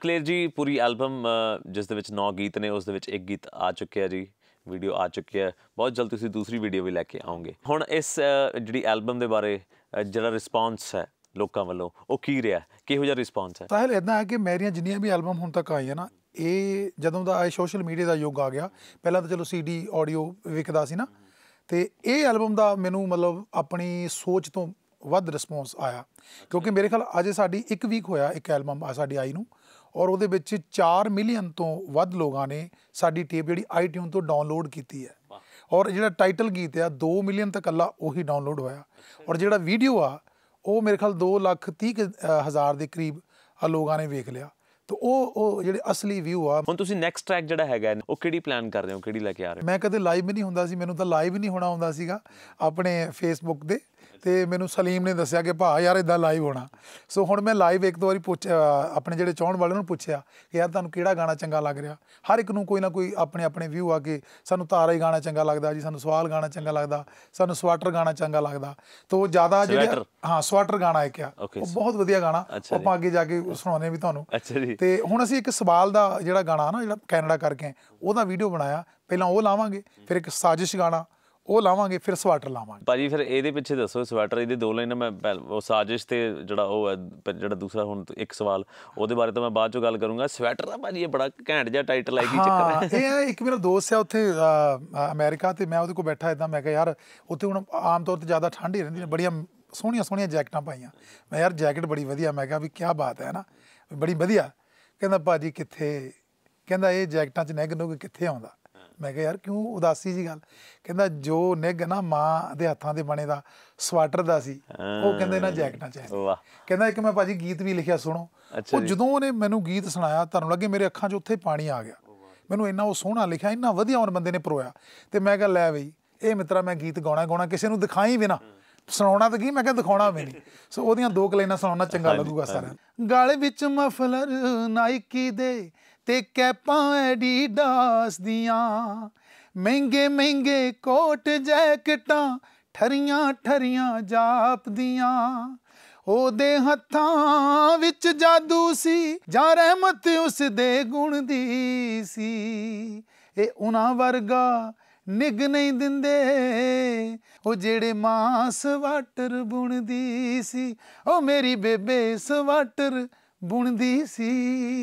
ਕਲੇਰ ਜੀ ਪੂਰੀ ਐਲਬਮ ਜਿਸ ਦੇ ਵਿੱਚ 9 ਗੀਤ ਨੇ ਉਸ ਦੇ ਵਿੱਚ ਇੱਕ ਗੀਤ ਆ ਚੁੱਕਿਆ ਜੀ ਵੀਡੀਓ ਆ ਚੁੱਕੀ ਹੈ ਬਹੁਤ ਜਲਦੀ ਤੁਸੀਂ ਦੂਸਰੀ ਵੀਡੀਓ ਵੀ ਲੈ ਕੇ ਆਉਂਗੇ ਹੁਣ ਇਸ ਜਿਹੜੀ ਐਲਬਮ ਦੇ ਬਾਰੇ ਜਿਹੜਾ ਰਿਸਪੌਂਸ ਹੈ ਲੋਕਾਂ ਵੱਲੋਂ ਉਹ ਕੀ ਰਿਹਾ ਕਿਹੋ ਜਿਹਾ ਰਿਸਪੌਂਸ ਹੈ ਸਾਹਿਲ ਇਦਾਂ ਹੈ ਕਿ ਮੇਰੀਆਂ ਜਿੰਨੀਆਂ ਵੀ ਐਲਬਮ ਹੁਣ ਤੱਕ ਆਈਆਂ ਨਾ ਇਹ ਜਦੋਂ ਦਾ ਸੋਸ਼ਲ ਮੀਡੀਆ ਦਾ ਯੁੱਗ ਆ ਗਿਆ ਪਹਿਲਾਂ ਤਾਂ ਚਲੋ ਸੀਡੀ ਆਡੀਓ ਵਿਕਦਾ ਸੀ ਨਾ ਤੇ ਇਹ ਐਲਬਮ ਦਾ ਮੈਨੂੰ ਮਤਲਬ ਆਪਣੀ ਸੋਚ ਤੋਂ ਵੱਧ ਰਿਸਪੌਂਸ ਆਇਆ ਕਿਉਂਕਿ ਮੇਰੇ ਖਿਆਲ ਅਜੇ ਸਾਡੀ 1 ਵੀਕ ਹੋਇਆ ਇੱਕ ਐਲਬਮ ਆ ਸਾਡੀ ਆਈ ਨੂੰ ਔਰ ਉਹਦੇ ਵਿੱਚ 4 ਮਿਲੀਅਨ ਤੋਂ ਵੱਧ ਲੋਕਾਂ ਨੇ ਸਾਡੀ ਟੇਪ ਜਿਹੜੀ ਆਈਟਿਊਨ ਤੋਂ ਡਾਊਨਲੋਡ ਕੀਤੀ ਹੈ ਔਰ ਜਿਹੜਾ ਟਾਈਟਲ ਗੀਤ ਆ 2 ਮਿਲੀਅਨ ਤੱਕ ਅੱਲਾ ਉਹੀ ਡਾਊਨਲੋਡ ਹੋਇਆ ਔਰ ਜਿਹੜਾ ਵੀਡੀਓ ਆ ਉਹ ਮੇਰੇ ਖਿਆਲ 2 ਲੱਖ 30 ਹਜ਼ਾਰ ਦੇ ਕਰੀਬ ਆ ਲੋਕਾਂ ਨੇ ਵੇਖ ਲਿਆ ਤੋ ਉਹ ਉਹ ਜਿਹੜੇ ਅਸਲੀ ਵਿਊ ਆ ਹੁਣ ਤੁਸੀਂ ਨੈਕਸਟ ਟਰੈਕ ਜਿਹੜਾ ਹੈਗਾ ਉਹ ਕਿਹੜੀ ਪਲਾਨ ਕਰ ਰਹੇ ਹੋ ਕਿਹੜੀ ਲੈ ਕੇ ਆ ਰਹੇ ਮੈਂ ਕਦੇ ਲਾਈਵ ਵੀ ਨਹੀਂ ਹੁੰਦਾ ਸੀ ਮੈਨੂੰ ਤਾਂ ਲਾਈਵ ਹੀ ਨਹੀਂ ਹੋਣਾ ਹੁੰਦਾ ਸੀਗਾ ਆਪਣੇ ਫੇਸਬੁੱਕ ਦੇ ਤੇ ਮੈਨੂੰ ਸਲੀਮ ਨੇ ਦੱਸਿਆ ਕਿ ਭਾ ਯਾਰ ਇਦਾਂ ਲਾਈਵ ਹੋਣਾ ਸੋ ਹੁਣ ਮੈਂ ਲਾਈਵ ਇੱਕ ਦੋ ਵਾਰੀ ਪੁੱਛ ਆਪਣੇ ਜਿਹੜੇ ਚਾਹਣ ਵਾਲਿਆਂ ਨੂੰ ਪੁੱਛਿਆ ਕਿ ਯਾਰ ਤੁਹਾਨੂੰ ਕਿਹੜਾ ਗਾਣਾ ਚੰਗਾ ਲੱਗ ਰਿਹਾ ਹਰ ਇੱਕ ਨੂੰ ਕੋਈ ਨਾ ਕੋਈ ਆਪਣੇ ਆਪਣੇ ਵਿਊ ਆ ਕੇ ਸਾਨੂੰ ਤਾਰਾ ਹੀ ਗਾਣਾ ਚੰਗਾ ਲੱਗਦਾ ਜੀ ਸਾਨੂੰ ਸਵਾਲ ਗਾਣਾ ਚੰਗਾ ਲੱਗਦਾ ਸਾਨੂੰ ਸਵਾਟਰ ਗਾਣਾ ਚੰਗਾ ਲੱਗਦਾ ਤੋਂ ਜ਼ਿਆਦਾ ਜਿਹੜੇ ਹਾਂ ਸਵਾਟਰ ਗਾਣਾ ਹੈ ਕਿਹਾ ਉਹ ਬਹੁਤ ਵਧੀਆ ਗਾਣਾ ਆਪਾਂ ਅੱਗੇ ਜਾ ਕੇ ਸੁਣਾਉਣੇ ਵੀ ਤੁਹਾਨੂੰ ਅੱਛਾ ਜੀ ਤੇ ਹੁਣ ਅਸੀਂ ਇੱਕ ਸਵਾਲ ਦਾ ਜਿਹੜਾ ਗਾਣਾ ਨਾ ਜਿਹੜਾ ਕੈਨੇਡਾ ਕਰਕੇ ਉਹਦਾ ਵੀਡੀਓ ਬਣਾਇਆ ਪਹਿਲਾਂ ਉਹ ਲਾਵਾਂਗੇ ਫਿਰ ਇੱਕ ਸਾਜ਼ਿਸ਼ ਗਾਣਾ ਉਹ ਲਾਵਾਂਗੇ ਫਿਰ ਸਵਾਟਰ ਲਾਵਾਂਗੇ ਭਾਜੀ ਫਿਰ ਇਹਦੇ ਪਿੱਛੇ ਦੱਸੋ ਸਵਾਟਰ ਇਹਦੇ ਦੋ ਲਾਈਨਾਂ ਮੈਂ ਉਹ ਸਾਜ਼ਿਸ਼ ਤੇ ਜਿਹੜਾ ਉਹ ਹੈ ਜਿਹੜਾ ਦੂਸਰਾ ਹੁਣ ਇੱਕ ਸਵਾਲ ਉਹਦੇ ਬਾਰੇ ਤਾਂ ਮੈਂ ਬਾਅਦ ਚ ਗੱਲ ਕਰੂੰਗਾ ਸਵੈਟਰ ਦਾ ਭਾਜੀ ਇਹ ਬੜਾ ਘੈਂਟ ਜਿਹਾ ਟਾਈਟਲ ਹੈ ਕੀ ਚੱਕਰ ਹੈ ਇਹ ਇੱਕ ਮੇਰਾ ਦੋਸਤ ਹੈ ਉੱਥੇ ਅਮਰੀਕਾ ਤੇ ਮੈਂ ਉਹਦੇ ਕੋਲ ਬੈਠਾ ਇਦਾਂ ਮੈਂ ਕਿਹਾ ਯਾਰ ਉੱਥੇ ਹੁਣ ਆਮ ਤੌਰ ਤੇ ਜ਼ਿਆਦਾ ਠੰਡ ਹੀ ਰਹਿੰਦੀ ਨੇ ਬੜੀਆਂ ਸੋਹਣੀਆਂ ਸੋਹਣੀਆਂ ਜੈਕਟਾਂ ਪਾਈਆਂ ਮੈਂ ਯਾਰ ਜੈਕਟ ਬੜੀ ਵਧੀਆ ਮੈਂ ਕਿਹਾ ਵੀ ਕੀ ਬਾਤ ਹੈ ਨਾ ਬੜੀ ਵਧੀਆ ਕਹਿੰਦਾ ਭਾਜੀ ਕਿੱਥੇ ਕਹਿੰਦਾ ਇਹ ਜੈਕਟਾਂ 'ਚ ਨੈਗ ਨੋਗ ਕਿੱਥੇ ਆਉਂਦਾ ਮੈਂ ਕਿਹਾ ਯਾਰ ਕਿਉਂ ਉਦਾਸੀ ਜੀ ਗੱਲ ਕਹਿੰਦਾ ਜੋ ਨਿੱਗ ਨਾ ਮਾਂ ਦੇ ਹੱਥਾਂ ਦੇ ਬਣੇ ਦਾ ਸਵਾਟਰ ਦਾ ਸੀ ਉਹ ਕਹਿੰਦੇ ਨਾ ਜੈਕਟਾਂ ਚ ਕਹਿੰਦਾ ਇੱਕ ਮੈਂ ਭਾਜੀ ਗੀਤ ਵੀ ਲਿਖਿਆ ਸੁਣੋ ਉਹ ਜਦੋਂ ਉਹਨੇ ਮੈਨੂੰ ਗੀਤ ਸੁਣਾਇਆ ਤੁਹਾਨੂੰ ਲੱਗੇ ਮੇਰੇ ਅੱਖਾਂ 'ਚ ਉੱਥੇ ਪਾਣੀ ਆ ਗਿਆ ਮੈਨੂੰ ਇੰਨਾ ਉਹ ਸੋਹਣਾ ਲਿਖਿਆ ਇੰਨਾ ਵਧੀਆ ਉਹਨ ਬੰਦੇ ਨੇ ਪਰੋਇਆ ਤੇ ਮੈਂ ਕਿਹਾ ਲੈ ਬਈ ਇਹ ਮਿੱਤਰਾ ਮੈਂ ਗੀਤ ਗਾਉਣਾ ਗਾਉਣਾ ਕਿਸੇ ਨੂੰ ਦਿਖਾਈ ਵੀ ਨਾ ਸੁਣਾਉਣਾ ਤਾਂ ਕੀ ਮੈਂ ਕਿਹਾ ਦਿਖਾਉਣਾ ਵੀ ਨਹੀਂ ਸੋ ਉਹਦੀਆਂ ਦੋ ਕਲੇਨਾ ਸੁਣਾਉਣਾ ਚੰਗਾ ਲੱਗੂਗਾ ਸਾਰਿਆਂ ਗਲ ਵਿੱਚ ਮਫਲਰ ਨਾਈਕੀ ਦੇ ਤੇ ਕੈਪਾਂ ਐਡੀਡਾਸ ਦੀਆਂ ਮਹਿੰਗੇ ਮਹਿੰਗੇ ਕੋਟ ਜੈਕਟਾਂ ਠਰੀਆਂ ਠਰੀਆਂ ਜਾਪਦੀਆਂ ਉਹਦੇ ਹੱਥਾਂ ਵਿੱਚ ਜਾਦੂ ਸੀ ਜਾਂ ਰਹਿਮਤ ਉਸ ਦੇ ਗੁਣ ਦੀ ਸੀ ਇਹ ਉਹਨਾਂ ਵਰਗਾ ਨਿਗ ਨਹੀਂ ਦਿੰਦੇ ਉਹ ਜਿਹੜੇ ਮਾਸ ਵਾਟਰ ਬੁਣਦੀ ਸੀ ਉਹ ਮੇਰੀ ਬੇਬੇ ਸਵਾਟਰ ਬੁਣਦੀ ਸੀ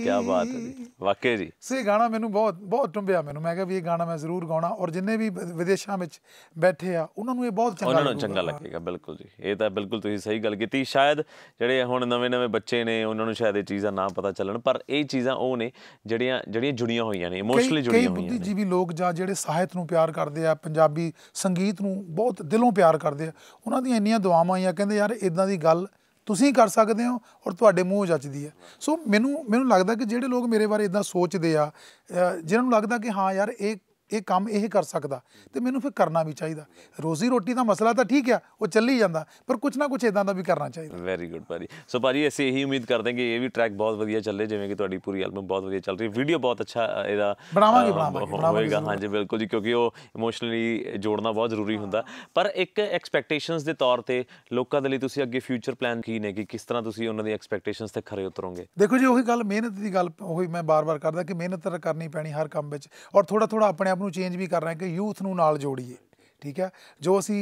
ਕੀ ਬਾਤ ਹੈ ਵਾਕਈ ਜੀ ਸੇ ਗਾਣਾ ਮੈਨੂੰ ਬਹੁਤ ਬਹੁਤ ਟੁੰਬਿਆ ਮੈਨੂੰ ਮੈਂ ਕਿਹਾ ਵੀ ਇਹ ਗਾਣਾ ਮੈਂ ਜ਼ਰੂਰ ਗਾਉਣਾ ਔਰ ਜਿੰਨੇ ਵੀ ਵਿਦੇਸ਼ਾਂ ਵਿੱਚ ਬੈਠੇ ਆ ਉਹਨਾਂ ਨੂੰ ਇਹ ਬਹੁਤ ਚੰਗਾ ਉਹਨਾਂ ਨੂੰ ਚੰਗਾ ਲੱਗੇਗਾ ਬਿਲਕੁਲ ਜੀ ਇਹ ਤਾਂ ਬਿਲਕੁਲ ਤੁਸੀਂ ਸਹੀ ਗੱਲ ਕੀਤੀ ਸ਼ਾਇਦ ਜਿਹੜੇ ਹੁਣ ਨਵੇਂ-ਨਵੇਂ ਬੱਚੇ ਨੇ ਉਹਨਾਂ ਨੂੰ ਸ਼ਾਇਦ ਇਹ ਚੀਜ਼ਾਂ ਨਾ ਪਤਾ ਚੱਲਣ ਪਰ ਇਹ ਚੀਜ਼ਾਂ ਉਹ ਨੇ ਜਿਹੜੀਆਂ ਜਿਹੜੀਆਂ ਜੁੜੀਆਂ ਹੋਈਆਂ ਨੇ ਇਮੋਸ਼ਨਲੀ ਜੁੜੀਆਂ ਹੋਈਆਂ ਨੇ ਕਈ ਵੀ ਲੋਕ ਜਾਂ ਜਿਹੜੇ ਸਾਹਿਤ ਨੂੰ ਪਿਆਰ ਕਰਦੇ ਆ ਪੰਜਾਬੀ ਸੰਗੀਤ ਨੂੰ ਬਹੁਤ ਦਿਲੋਂ ਪਿਆਰ ਕਰਦੇ ਆ ਉਹਨਾਂ ਦੀਆਂ ਇੰਨੀਆਂ ਦੁਆਵਾਂ ਆ ਕਹਿੰਦੇ ਯਾਰ ਇਦਾਂ ਦੀ ਗੱਲ ਤੁਸੀਂ ਕਰ ਸਕਦੇ ਹੋ ਔਰ ਤੁਹਾਡੇ ਮੂੰਹ ਜੱਜਦੀ ਹੈ ਸੋ ਮੈਨੂੰ ਮੈਨੂੰ ਲੱਗਦਾ ਕਿ ਜਿਹੜੇ ਲੋਕ ਮੇਰੇ ਬਾਰੇ ਇਦਾਂ ਸੋਚਦੇ ਆ ਜਿਹਨਾਂ ਨੂੰ ਲੱਗਦਾ ਕਿ ਹਾਂ ਯਾਰ ਇਹ ਇਹ ਕੰਮ ਇਹ ਕਰ ਸਕਦਾ ਤੇ ਮੈਨੂੰ ਫਿਰ ਕਰਨਾ ਵੀ ਚਾਹੀਦਾ ਰੋਜ਼ੀ ਰੋਟੀ ਦਾ ਮਸਲਾ ਤਾਂ ਠੀਕ ਆ ਉਹ ਚੱਲੀ ਜਾਂਦਾ ਪਰ ਕੁਝ ਨਾ ਕੁਝ ਇਦਾਂ ਦਾ ਵੀ ਕਰਨਾ ਚਾਹੀਦਾ ਵੈਰੀ ਗੁੱਡ ਭਾਜੀ ਸੋ ਭਾਜੀ ਅਸੀਂ ਇਹੀ ਉਮੀਦ ਕਰਦੇ ਹਾਂ ਕਿ ਇਹ ਵੀ ਟਰੈਕ ਬਹੁਤ ਵਧੀਆ ਚੱਲੇ ਜਿਵੇਂ ਕਿ ਤੁਹਾਡੀ ਪੂਰੀ ਐਲਬਮ ਬਹੁਤ ਵਧੀਆ ਚੱਲ ਰਹੀ ਹੈ ਵੀਡੀਓ ਬਹੁਤ ਅੱਛਾ ਇਹਦਾ ਬਣਾਵਾਂਗੇ ਬਣਾਵਾਂਗੇ ਹੋਏਗਾ ਹਾਂਜੀ ਬਿਲਕੁਲ ਜੀ ਕਿਉਂਕਿ ਉਹ ਇਮੋਸ਼ਨਲੀ ਜੋੜਨਾ ਬਹੁਤ ਜ਼ਰੂਰੀ ਹੁੰਦਾ ਪਰ ਇੱਕ ਐਕਸਪੈਕਟੇਸ਼ਨਸ ਦੇ ਤੌਰ ਤੇ ਲੋਕਾਂ ਦੇ ਲਈ ਤੁਸੀਂ ਅੱਗੇ ਫਿਊਚਰ ਪਲਾਨ ਕੀ ਨੇ ਕਿ ਕਿਸ ਤਰ੍ਹਾਂ ਤੁਸੀਂ ਉਹਨਾਂ ਦੀ ਐਕਸਪੈਕਟੇਸ਼ਨਸ ਤੇ ਖਰੇ ਉਤਰੋਗੇ ਦੇਖੋ ਜੀ ਉਹੀ ਗੱਲ ਮਿਹਨਤ ਦੀ ਗੱਲ ਉਹੀ ਮੈਂ ਬਾਰ-ਬਾਰ ਕਰਦਾ ਕਿ ਮਿਹਨਤ ਕਰਨੀ ਪੈਣੀ ਹਰ ਕੰਮ ਵਿੱਚ ਔਰ ਥੋੜਾ ਥੋੜਾ ਆਪਣੇ ਆਪ ਨੂੰ ਚੇਂਜ ਵੀ ਕਰ ਰਹੇ ਕਿ ਯੂਥ ਨੂੰ ਨਾਲ ਜੋੜੀਏ ਠੀਕ ਹੈ ਜੋ ਅਸੀਂ